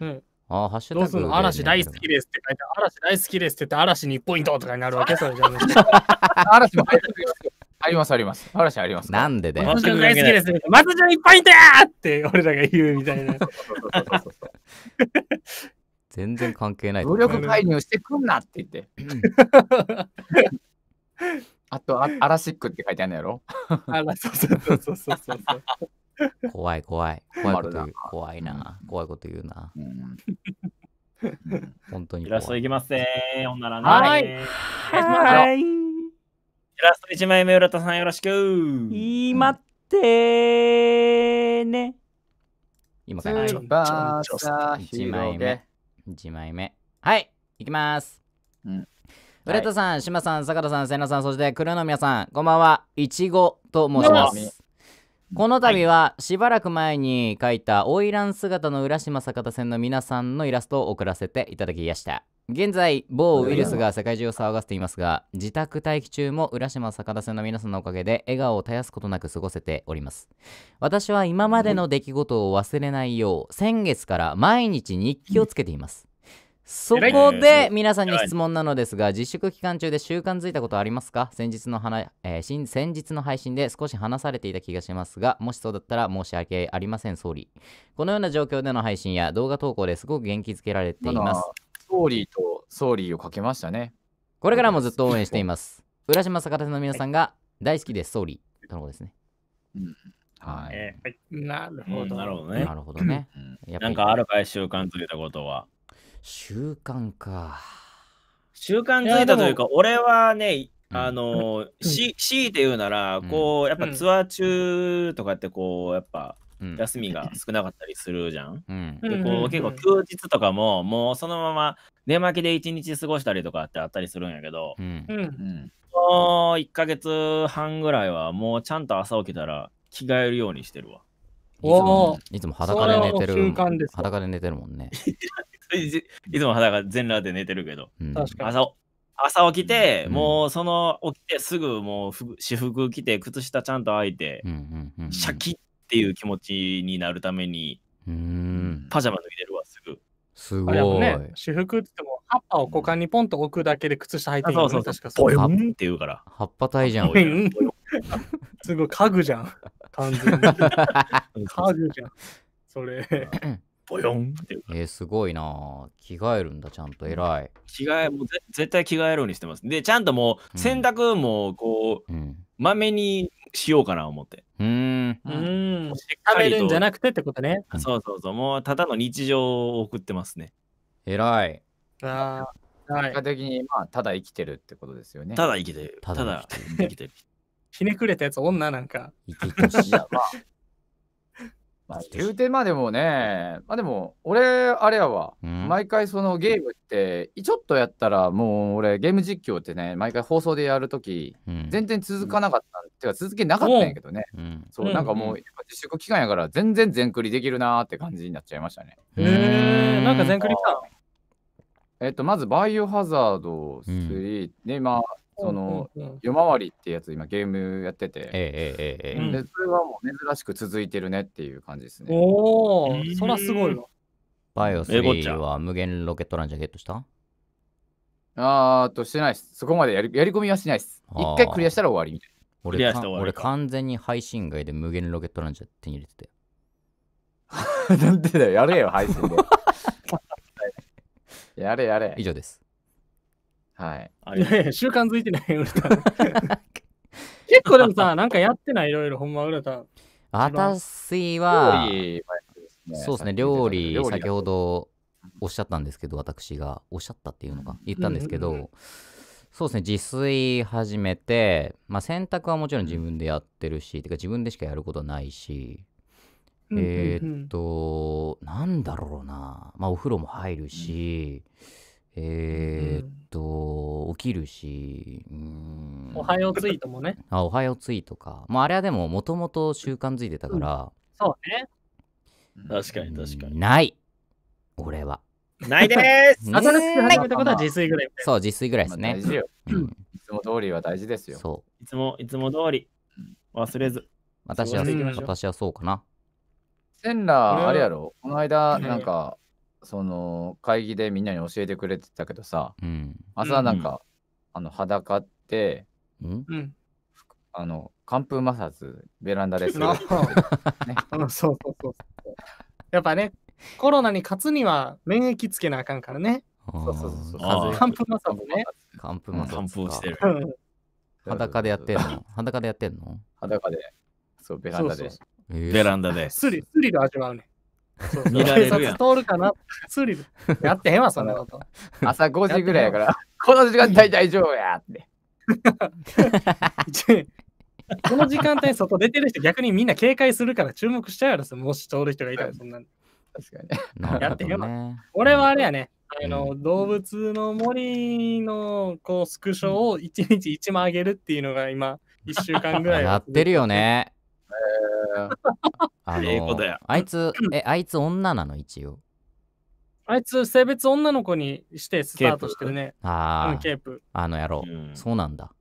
うん。ああ、ハッシュタグ、ね。嵐大好きですって書いて、嵐大好きですって言って、嵐にポイントとかになるわけ、それじゃあ。嵐も入ってくる。ありますあります。嵐あります。なんでだよ。大好きです。松潤いっぱいいたって俺らが言うみたいな。全然関係ない。努力介入してくんなって言って。あとあ、アラシックって書いてあるのやろあら、そうそうそうそうそうそう。怖い怖い。怖いこと言う。怖いな。怖いこと言うな。本当に。イラストいきますね。ほらね。はい。はい。イラスト1枚目、浦田さんよろしく。今ってね。今からちょっと1枚目。1枚目。はい、いきます。うん。浦田さん、はい、島さん、坂田さん、瀬名さん、そして黒の皆さん、こんばんは。いちごと申します。この度はしばらく前に描いた花魁姿の浦島坂田線の皆さんのイラストを送らせていただきました。現在某ウイルスが世界中を騒がせていますが自宅待機中も浦島坂田さんの皆さんのおかげで笑顔を絶やすことなく過ごせております私は今までの出来事を忘れないよう先月から毎日日記をつけていますそこで皆さんに質問なのですが自粛期間中で習慣づいたことありますか先日の話、えー、先日の配信で少し話されていた気がしますがもしそうだったら申し訳ありません総理このような状況での配信や動画投稿ですごく元気づけられていますストーリーとストーリーをかけましたね。これからもずっと応援しています。浦島坂田の皆さんが大好きです、ストーリー。とのことですね。はい、なるほど。なるほどね。なるほどね。なんかあるかい習慣ついたことは。習慣か。習慣づいたというか、俺はね、あの、し、強いて言うなら、こう、やっぱツアー中とかって、こう、やっぱ、休みが少なかったりするじゃん。うん、でこう結構休日とかももうそのまま寝巻きで一日過ごしたりとかってあったりするんやけど、うん、うん、こ1ヶ月半ぐらいはもうちゃんと朝起きたら着替えるようにしてるわ。おいつも裸で寝てる。裸で寝てるもんね。いつも裸全裸で寝てるけど、うん、朝朝起きて、うん、もうその起きてすぐもう私服着て靴下ちゃんと履いて、シャキッっていう気持ちになるために、パジャマ脱いでるわ、すぐ。すごい。ね、私服って言っても、葉っぱを股間にポンと置くだけで靴下履いてる、ね、そうそう確かそう。ポヨンって言うから。葉っぱ体じゃん、俺。すごい家具じゃん。完全に。家具じゃん。それ。ボヨンってえー、すごいな着替えるんだ、ちゃんと偉い。着替え、もう絶対着替えるようにしてます。で、ちゃんともう洗濯もこう、ま、う、め、ん、にしようかな思って。うん。うん。食べるんじゃなくてってことね。そうそうそう。もうただの日常を送ってますね。偉い。ああ。はい。結果的に、まあ、ただ生きてるってことですよね。ただ生きてる。ただ生きてる。ひねくれたやつ女なんか。生きてるしい。まあ、まあ、言うてまでもね、まあでも、俺、あれやわ、うん、毎回そのゲームって、ちょっとやったら、もう俺、ゲーム実況ってね、毎回放送でやるとき、全然続かなかった、うん、てか続けなかったんやけどね、うん、そう、なんかもう、自粛期間やから、全然全クリできるなーって感じになっちゃいましたね。へえ、なんか全クリしたえっと、まず、バイオハザード3、ね、ん、今、まあ、その、夜回りってやつ、今ゲームやってて、ええええで、それはもう珍しく続いてるねっていう感じですね。おお、そらすごいわ。バイオス3は無限ロケットランチャーゲットしたあーと、してないです。そこまでやりやり込みはしないです。一回クリアしたら終わりみたいな。俺俺完全に配信外で無限ロケットランチャー手に入れてた なんでだよ、やれよ、配信で。やれやれ。以上です。はい。習慣づいてない、ウルタ。結構でもさ、なんかやってない、いろいろ、ほんま、ウルタ。私は、そうですね、料理、先ほどおっしゃったんですけど、私が、おっしゃったっていうのか、言ったんですけど、そうですね、自炊始めて、まあ、洗濯はもちろん自分でやってるし、てか自分でしかやることないし、えっと、なんだろうな、まあ、お風呂も入るし、うえー、っと、起きるし、うん。おはようツイートもね。あ、おはようツイートか。まあ、あれはでも、もともと習慣づいてたから、うん、そうね。確かに確かに。ない俺は。ないです 新しく始めたことは自炊ぐらいそう、自炊ぐらいですね。まあ、いつも通りは大事ですよ。そう。いつも、いつも通り。忘れず。私は、私はそうかな。センラー、あれやろ、この間、なんか、その会議でみんなに教えてくれてたけどさ、うん、朝なんか、うんあの裸って、うん、あの寒風摩擦ベランダですね、そうそうそうやっぱねコロナに勝つには免疫つけなあかんからねそう寒風摩擦ね寒風摩擦寒風してる裸でやってんの裸でやってんの裸でそうベランダでベランダでスリスリと味わうねそうそう見られるやん警察通るかなスリル。やってへんわ、そんなこと。朝5時ぐらいやから、この時間帯大丈夫やって。この時間帯外出てる人、逆にみんな警戒するから注目しちゃうやろ、もし通る人がいたらそんな。確かに。やってどるね。俺はあれやね、あの、動物の森のこうスクショを1日1枚あげるっていうのが今、1週間ぐらい。や ってるよね。あの英語だよあいつ、え、あいつ女なの一応。あいつ性別女の子にしてスタートしてるね。ああ、ケープ。あの野郎、うんそうなんだ。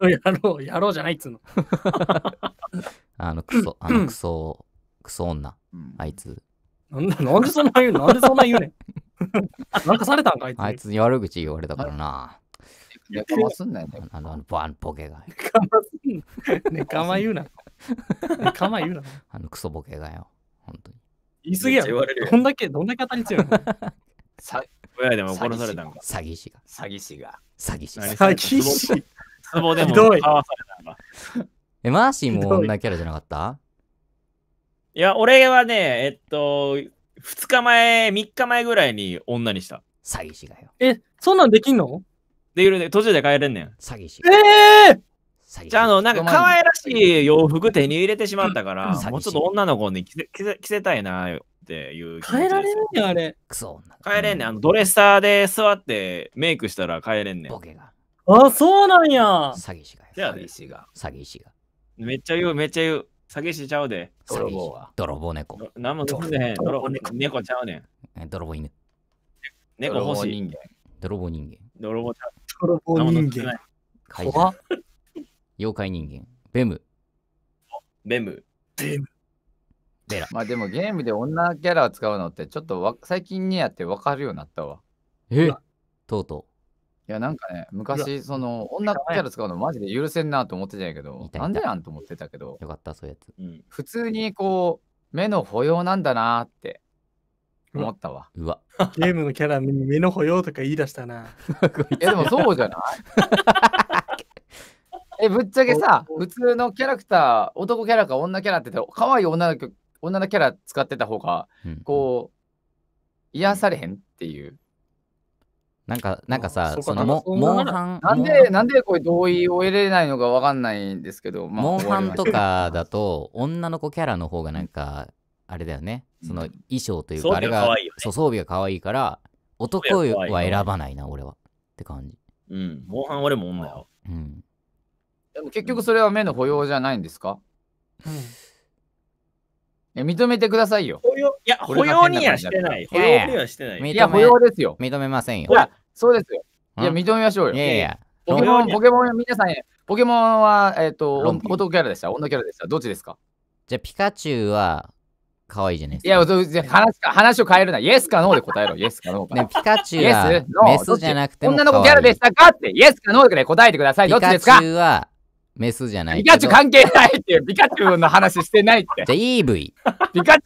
やろう、やろうじゃないっつうの。あのクソ、あのクソ、クソ女、あいつ。なんだ、なんでそんな言うのなんでそんな言うねん。なんかされたんか、あいつあいつ悪口言われたからな。いやかますんなよ。あの、あのボケが。かますねかま言うな。か ま言うな。あのクソボケがよ、本当に。言いすぎやめどんだけ、どんだけ当たり強いの さ親でも殺されたん詐欺師が、詐欺師が。詐欺師が。詐欺師。ツボでもひわされたんえ、マーシーも女キャラじゃなかったいや、俺はね、えっと、2日前、3日前ぐらいに女にした。詐欺師がよ。え、そんなんできんので、途中で帰れんねん。詐欺師えが。えじゃあ、あの、なんか可愛らしい洋服手に入れてしまったから、もうちょっと女の子に着せ着せたいなっていう。変えられるんや、あれ。クソ女。変えれんねあのドレッサーで座ってメイクしたら変えれんねボケが。あ、そうなんや。詐欺師が。詐欺師が。詐欺師が。めっちゃ言う、めっちゃ言う。詐欺師ちゃうで。泥棒は。泥棒猫。何も盗んでへん。泥棒猫猫ちゃうねん。泥棒犬。猫欲しい。泥棒人間。泥棒ちゃう。泥棒人間。怖っ。妖怪人間、ベム。ベム。ベム。ベラ。まあでもゲームで女キャラを使うのってちょっとわ最近にやって分かるようになったわ。えとうとう。いやなんかね、昔その女キャラ使うのマジで許せんなと思ってたんやけど、なんでやんと思ってたけど。よかった、そういうやつ。うん、普通にこう、目の保養なんだなって思ったわ。うわ。ゲームのキャラ目の保養とか言い出したな。いやでもそうじゃないえ、ぶっちゃけさ、普通のキャラクター、男キャラか女キャラって可愛い女の女のキャラ使ってた方が、こう、癒されへんっていう。なんか、なんかさ、そのモンハン。なんで、なんでこれ同意を得れないのかわかんないんですけど、まあ、モンハンとかだと、女の子キャラの方がなんか、あれだよね、その衣装というか、あれが、装備が可愛いから、男は選ばないな、俺は。って感じ。うん、モンハン俺も女よ。うん。でも結局それは目の保養じゃないんですか、うんえ認めてくださいよ。保養いや、保養にはしてない。保養にはしてない。いや、保養ですよ。認めませんよ。そうですよ。いや、認めましょうよ。いやいや。ポケモン、ポケモン、皆さん、ポケモンは、えっ、ー、と、男キャラでした女キャラでしたどっちですかじゃあ、ピカチュウは、可愛いじゃないですか。いや、話ゃ話話を変えるな。イエスかノーで答えろ。イエスかノーか。ね、ピカチュウは、メスじゃなくても女の子キャラでしたかって、イエスかノーで答えてください。どっちですかピカチュウは、メスじゃない。ピカチュウ関係ないっていう、ピカチュウの話してないって。じゃあ EV。ピカチュウ。はい、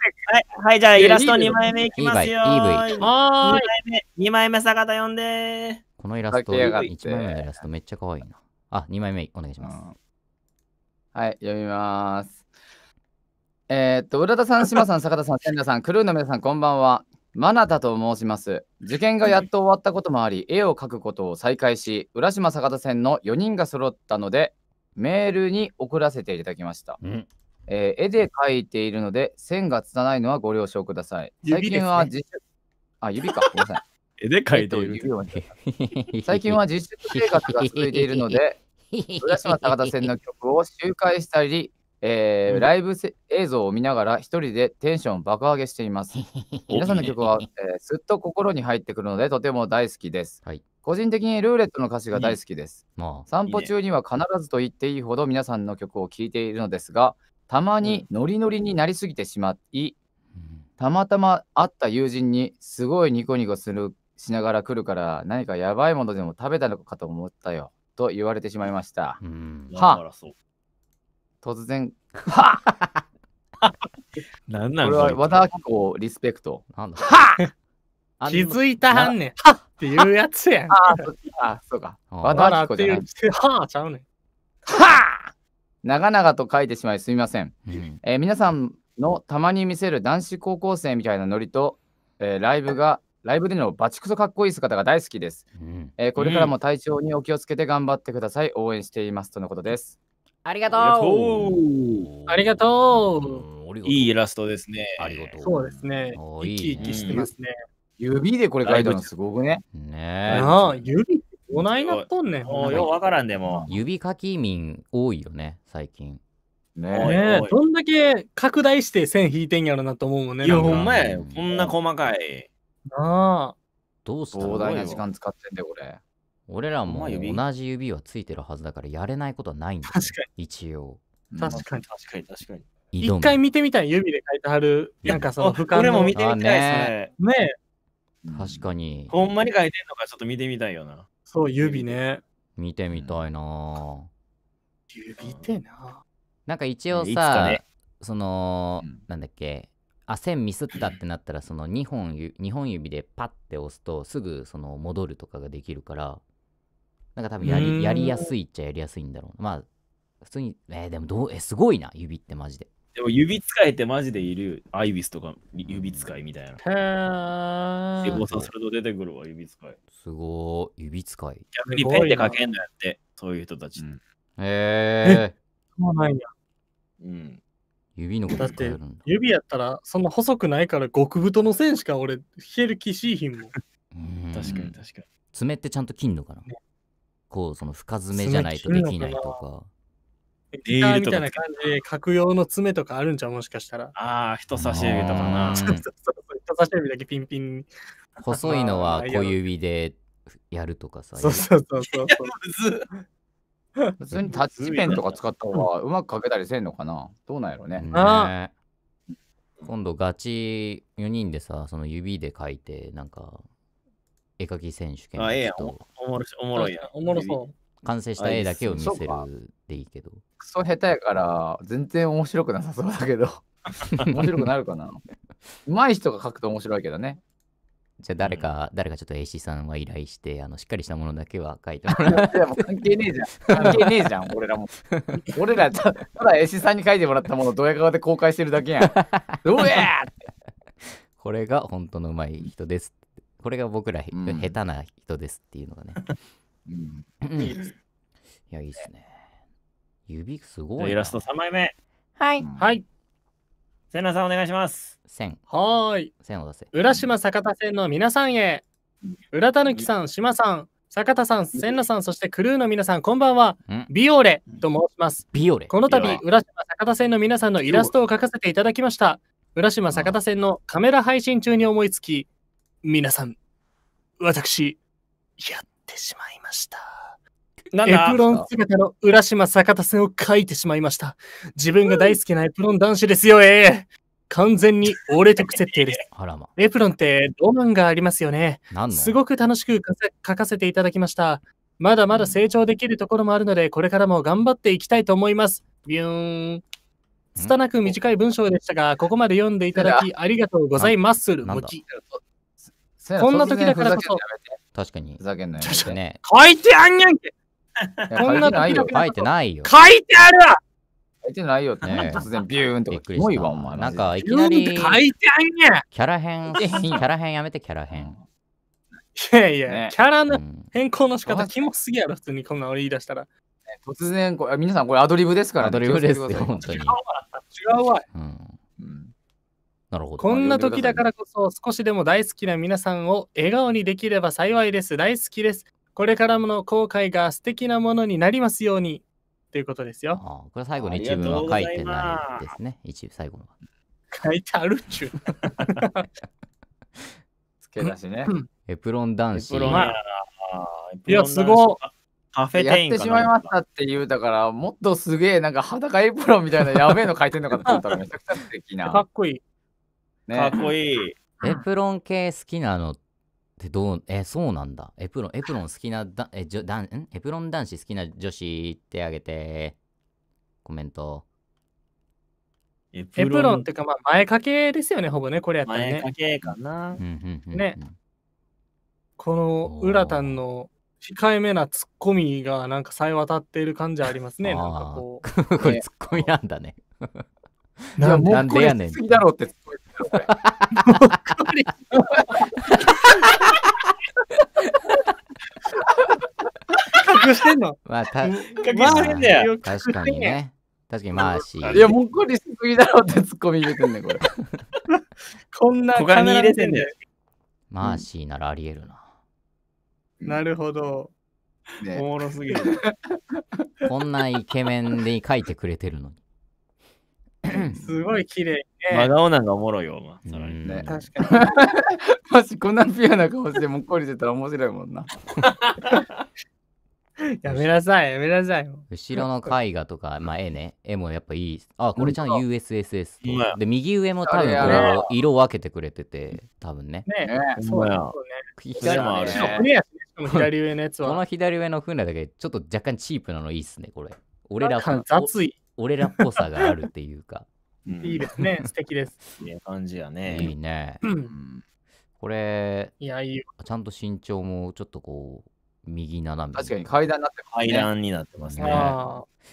はい、じゃあイラスト2枚目いきますよ。EV。2枚目、2枚目坂田呼んで。このイラスト、1枚目のイラストめっちゃ可愛いな。あ、2枚目お願いします。はい、読みます。えー、っと、浦田さん、島さん、坂田さん、千田さん、クルーの皆さん、こんばんは。マナタと申します。受験がやっと終わったこともあり、絵を描くことを再開し、浦島坂田線の4人が揃ったので、メールに送らせていただきました。うんえー、絵で描いているので線がつたないのはご了承ください。最近は自、ね、あ、指か。ごめんなさい。絵で描いている。えっと、最近は実習生活が続いているので、浦島高田線の曲を周回したり、えー、ライブ映像を見ながら一人でテンション爆上げしています。皆さんの曲は、えー、すっと心に入ってくるのでとても大好きです。はい個人的にルーレットの歌詞が大好きです。まあ、散歩中には必ずと言っていいほど皆さんの曲を聴いているのですが、たまにノリノリになりすぎてしまい、たまたま会った友人にすごいニコニコするしながら来るから何かやばいものでも食べたのかと思ったよと言われてしまいました。は突然、はなん なんこれは和田アキ子リスペクト。は 気づいたはんねん。はっていうやつやん。ああ、そうか。和田アっ子はあ、ちゃうねん。はあ長々と書いてしまいすみません。うん、えー、皆さんのたまに見せる男子高校生みたいなノリと、えー、ライブが、ライブでのバチクソかっこいい姿が大好きです、うん、えー、これからも体調にお気をつけて頑張ってください。応援していますとのことです。ありがとうありがとういいイラストですね。ありがとう。そうですね。生き生きしてますね。うん指でこれ書いたのすごくね。ねえ。あ、指おないなっとんねん。ようわからんでも。指書き民多いよね、最近。ねえ。どんだけ拡大して線引いてんやろなと思うもんね。いや、ほんまやこんな細かい。なあ。どうしたう膨大な時間使ってんだよ、これ。俺らも同じ指はついてるはずだからやれないことはないんだ、ね、確かに。一応。確かに確かに確かに。一回見てみたい指で書いてはる。なんかその俯瞰の。俺も見てみたいですね。ねえ。確かに。ほんまに書いてんのかちょっと見てみたいよな。そう、指ね。見てみたいな、指ってな。なんか一応さ、ね、その、うん、なんだっけ、あ、線ミスったってなったら、その2本 ,2 本指でパッて押すと、すぐその戻るとかができるから、なんか多分やりやりやすいっちゃやりやすいんだろう。まあ、普通に、えー、でもどう、えー、すごいな、指ってマジで。でも指使えてマジでいるアイビスとか指使いみたいな。へぇー。で、さすると出てくるわ、指使い。すごい、指使い。逆にペンで書けんのやって、そういう人たち。うへぇー。そうなんや。うん。指のことだって指やったらそんな細くないから極太の線しか俺ヒェルキシーヒんも 確かに確かに爪ってちゃんと切んのかな、こうその深爪じゃないとできないとかギターみたいな感じで、格用の爪とかあるんじゃもしかしたら。ああ、人差し指とかな。人差し指だけピンピン。細いのは小指でやるとかさ。そうそうそうそう。普通にタッチペンとか使った方がうまく書けたりせんのかなどうなんやろね。ね今度ガチ4人でさ、その指で書いて、なんか、絵描き選手権。あ、ええやん。おもろいやん。おもろそう。完成した絵だけを見せるでいいけど。クソ下手やから、全然面白くなさそうだけど。面白くなるかな。上手い人が描くと面白いけどね。じゃあ誰か、うん、誰かちょっと AC さんは依頼して、あのしっかりしたものだけは書いてもらって。も関係ねえじゃん。関係ねえじゃん、俺らも。俺らた、だ AC さんに書いてもらったものをドヤ顔で公開してるだけやん。ど うやこれが本当のうまい人です。これが僕ら、うん、下手な人ですっていうのがね。うん。いや、いいっすね。指すごい。イラスト3枚目。はい。はい。んらさんお願いします。せん。はい。んを出せ。浦島坂田線の皆さんへ。浦田ぬきさん、島さん、坂田さん、せんらさん、そしてクルーの皆さん、こんばんは。んビオレと申します。ビオレ。この度、浦島坂田線の皆さんのイラストを描かせていただきました。浦島坂田線のカメラ配信中に思いつき、皆さん、私、やっってしまいました。なんだエプロン姿の浦島坂田線を書いてしまいました。自分が大好きなエプロン男子ですよ、ええー。完全に俺的設定です。あらま、エプロンってロマンがありますよね。すごく楽しく書かせていただきました。まだまだ成長できるところもあるので、これからも頑張っていきたいと思います。ビューン。拙く短い文章でしたが、ここまで読んでいただきありがとうございます。こんな時だからこそ、確かに。ふざけんなよ。ね、書いてあんやんけこんなないよ。書いてないよ。書いてあるわ書いてないよって、ね、突然ビューンとか。っくりわ、お前。なんか、いきなり。書いてあんやんキャラ編、キャラ編やめて、キャラ編。いやいや、ね、キャラの変更の仕方、キモすぎやろ、普通にこんな俺言い出したら。突然これ、皆さんこれアドリブですから、ね、アドリブですよ、本当に。違うわ。違うわ。うんなるほど。こんな時だからこそ、少しでも大好きな皆さんを笑顔にできれば幸いです。大好きです。これからもの後悔が素敵なものになりますように。ということですよ。ああこれ最後に一文は書いてないですね。一部最後の。書いてあるっちゅう。つけ出しね。エプロン男子。いや、すごい。カフェやってしまいましたって言うだから、もっとすげえ、なんか裸エプロンみたいなやべえの書いてんのかと思ったらめちゃくちゃ素敵な。かっこいい。ね、かっこいい。エプロン系好きなのってどう、え、そうなんだ。エプロン、エプロン好きなだ、え、じょだんエプロン男子好きな女子ってあげて、コメント。エプロンってか、まあ、前掛けですよね、ほぼね、これやったらね。前掛けかな。ね。この、ウラタンの控えめなツッコミが、なんか、さえ渡っている感じありますね、なんかこう。これ、ツッコミなんだね。なんでやねん。好きだろうってこれ。隠してんのまあ、隠してんだよ。確かにね。確かにマーシー。いや、もっこりしすぎだろってツッコミ入れてんねこれ。こんな小金入れマーシーならありえるな。なるほど。ね、おもろすぎる。こんなイケメンで書いてくれてるのに。すごい綺麗ね。真顔なんかおもろいよ、まあ、それね。確かに。も しこんなピュアな顔してもっこりしてたら面白いもんな。やめなさい、やめなさい。後ろの絵画とか、まあ絵ね、絵もやっぱいい。あ、これちゃん USSS。で、右上も多分こう色分けてくれてて、多分ね。ねえ、そうや。左もあるね。左上のやつは。この左上の船だけ、ちょっと若干チープなのいいっすね、これ。俺ら俺らっぽさがあるっていうか。いいですね、素敵です。いい感じやね。いいね。これいやいい、ちゃんと身長もちょっとこう、右斜め。確かに階段になってます、ね、階段になってますね。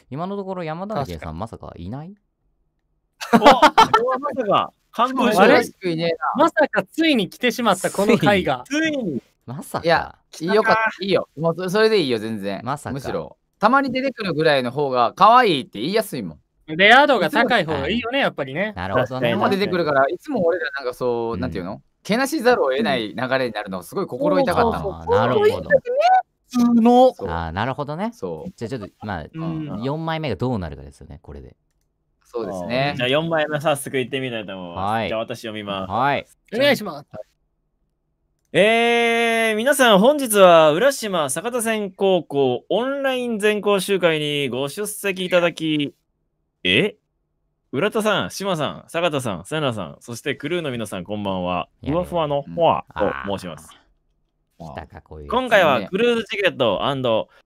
今のところ山田家さんまさかいないおこれはまさか、韓国人まさかついに来てしまったこの回が。ついに。まさか。いや、よかった。いいよ。もうそれでいいよ、全然。まさか。むしろ。たまに出てくるぐらいの方が可愛いって言いやすいもん。レア度が高い方がいいよね、やっぱりね。なるほどね。出てくるから、いつも俺らなんかそう、なんていうのけなしざるを得ない流れになるの、すごい心痛かったの。なるほど。のあなるほどね。そう。じゃあちょっと、まあ、4枚目がどうなるかですよね、これで。そうですね。じゃあ4枚目早速いってみたいと思います。じゃあ私読みます。はい。お願いします。えー、皆さん本日は浦島坂田線高校オンライン全校集会にご出席いただきえ浦田さん、島さん、坂田さん、さよなさん、そしてクルーの皆さん、こんばんは。ふわふわのフォアと申します。うん、今回はクルーズチケット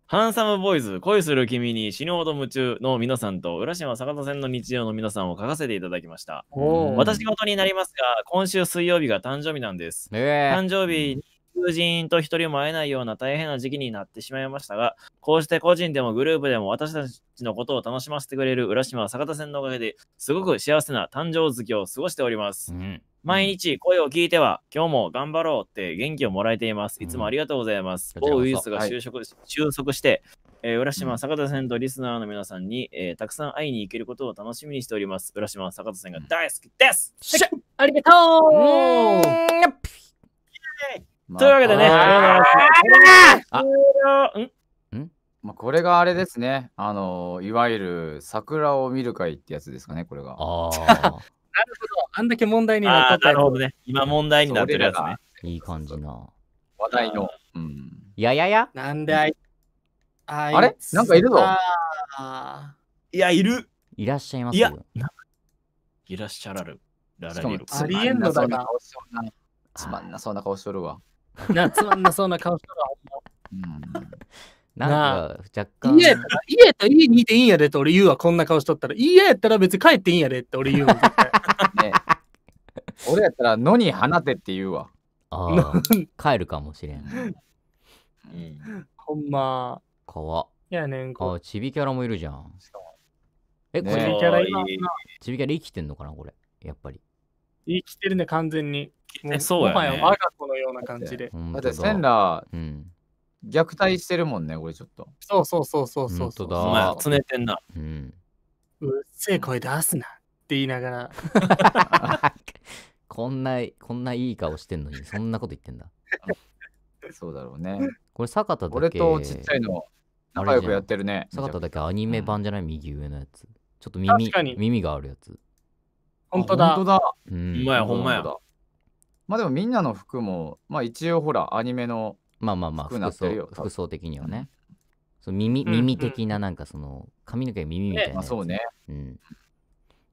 ハンサムボーイズ恋する君に死ぬほど夢中の皆さんと浦島坂田線の日常の皆さんを書かせていただきました。私事になりますが、今週水曜日が誕生日なんです。えー、誕生日に友人と一人も会えないような大変な時期になってしまいましたが、こうして個人でもグループでも私たちのことを楽しませてくれる浦島坂田線のおかげですごく幸せな誕生月を過ごしております。うん、毎日声を聞いては、今日も頑張ろうって元気をもらえています。いつもありがとうございます。うん、ウイルスが収束,、はい、収束して、えー、浦島坂田線とリスナーの皆さんに、えー、たくさん会いに行けることを楽しみにしております。浦島坂田線が大好きです、うん、ありがとうというわけでね、まあ、これがあれですね。あの、いわゆる桜を見る会ってやつですかね、これが。ああ。なるほど。あんだけ問題になったなるほどね。今問題になってるやつね。いい感じな。話題の。うん。ややや。なんであいああれなんかいるぞ。いや、いる。いらっしゃいますいや、いらっしゃらる。る。ありえんのだな。つまんなそうな顔しとるわ。な、つまんなそうな顔したら。うんなんか若干。家やったら、家やったら家にいていいんやでって俺言うわ、こんな顔しとったら。家やったら別に帰っていいんやでって俺言うわ。ね、俺やったら、野に放てって言うわ。ああ、帰るかもしれん。うん、ほんま。かわ。いやねんこ。あ、ちびキャラもいるじゃん。え、これ、ね、ちびキャラ生きてんのかな、これ。やっぱり。生きてるね、完全に。もそうや、ね、前は我が子のような感じで。だって、センラー、うん、虐待してるもんね、これちょっと。そうそうそうそうそうそう。だ。お前、つねてんな。うん。うっせえ声出すなって言いながら。こんな、こんないい顔してんのに、そんなこと言ってんだ。そうだろうね。これ、坂田だけ。俺とちっちゃいの、仲良くやってるね。坂田だけアニメ版じゃない、うん、右上のやつ。ちょっと耳耳があるやつ。本当だ。本当だ。ほんまや、ほんまや。まあでもみんなの服も、まあ一応ほら、アニメのまあまあまあ服装、服装的にはね。そ耳、耳的ななんかその、髪の毛耳みたいな、ね。まあそうね。うん。い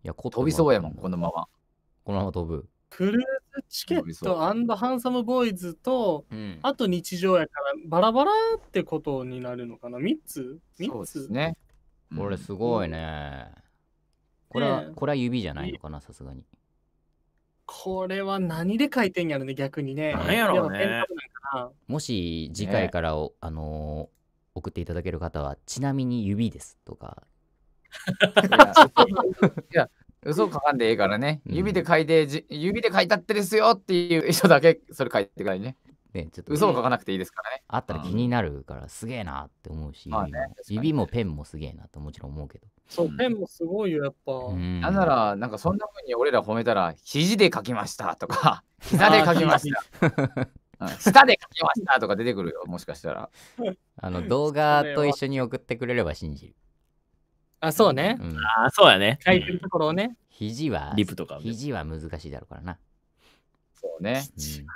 や、飛びそうやもん、このまま。このまま飛ぶ。クルーズチケットハンサムボーイズと、うん、あと日常やからバラバラってことになるのかな ?3 つ ?3 つね。これすごいね。うんこれは、これは指じゃないのかな、さすがに。これは何で書いてんやろね、逆にね。何やろうね。もし次回からお、あのー送っていただける方は、ちなみに指ですとか。いや、嘘書かんでええからね。指で書いて、指で書いたってですよっていう人だけ、それ書いてくださいね。ね、ちょっと嘘を書かなくていいですからね。あったら気になるから、すげえなって思うし、まあね指もペンもすげえなともちろん思うけど。そう、ペンもすごいよ、やっぱ。うなんなら、なんかそんなふうに俺ら褒めたら、肘で書きましたとか、膝で書きました。うん舌で書きましたとか出てくるよ、もしかしたら。あの動画と一緒に送ってくれれば信じる。あ、そうね。うん、ああ、そうやね。書いてるところをね。肘は、リプとか。肘は難しいだろうからな。そうね。うん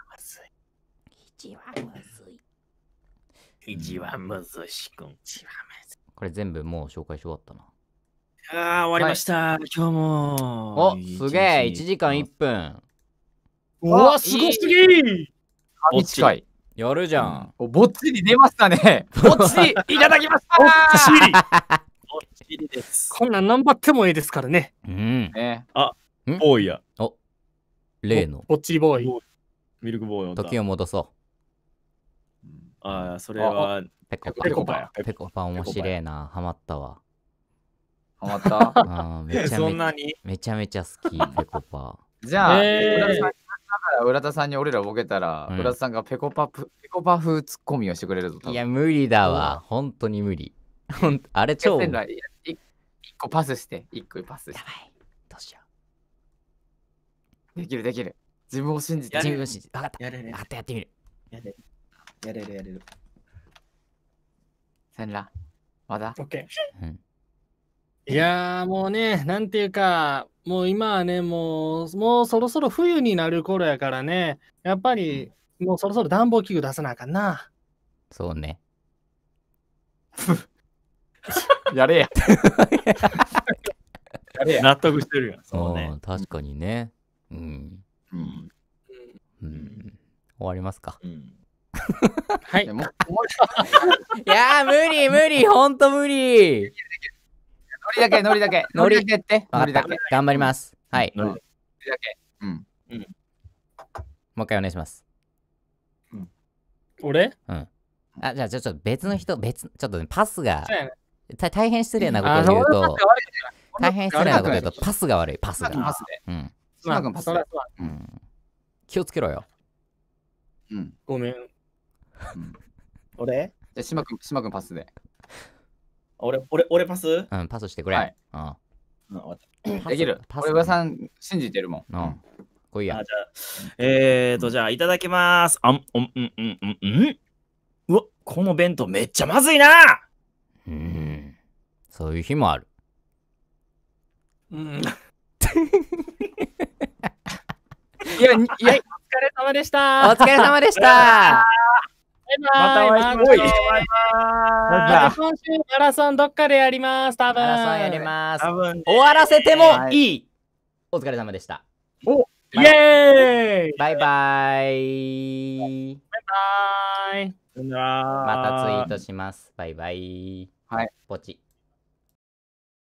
ちはむずい。じわむずしくん。じわむずこれ全部もう紹介し終わったな。ああ、終わりました。はい、今日も。おすげえ、1時間1分。うわ、すごすぎお近い。やるじゃん。おぼっちに出ましたね。ぼっちり いただきました。ぼ ぼっちす。こんなん頑張ってもいいですからね。うん。ね、あ、ボーイや。お例の。ぼっちボーイ。ミルクボーイを。時を戻そう。ああ、それは。ペコパ。ペコパペコパ面白いな。ハマったわ。ハマったあめちゃめそんなにめちゃめちゃ好き、ペコパ。じゃあ、えー、浦田さんに俺らボケたら、うん、浦田さんがペコパペコパ風ツッコミをしてくれると。いや、無理だわ。本当に無理。あれ超。一個パスして、一個パスして。やばい。どうしよう。できるできる。自分を信じて。自分を信じて。分かった。やったやってみる。やれやれるやれる。せんら、オッケー。うんいやーもうね、なんていうか、もう今はね、もう、もうそろそろ冬になる頃やからね、やっぱり、もうそろそろ暖房器具出さなあかんな。そうね。やれや。やれや。納得してるやん。そうね。確かにね。うん。うん。うん、終わりますか。うん。はい。いや 無理無理ほんと無理ノリだけノリだけノリだけってノリだけ頑張ります。はい。ノリだけ。うん。うん。もう一回お願いします。うん、俺うん。あ、じゃあちょっと別の人、別、ちょっと、ね、パスが、た大変失礼なことを言うと、大変失礼なこと言うと、パスが悪い、パスが。パスで。うん。まパスうん。気をつけろよ。うん。ごめん。俺じゃあ、島君、島君パスで。俺、俺、俺パスうん、パスしてくれ。はいうんわたできる。パス俺、さん信じてるもん。うん。こいあ、じゃや。あ、えーと、じゃあ、いただきます。あん、うん、うん、うん、うん、ううわ、この弁当めっちゃまずいなうん。そういう日もある。うん。いや、いや、お疲れ様でしたお疲れ様でしたバイバイ。またお会いしましょう。バイバイ。ま今週マラソンどっかでやります。多分。マラソンやります。多分。終わらせてもいい。お疲れ様でした。おイエーイバイバイ。バイバイ。またツイートします。バイバイ。はい。ポチ。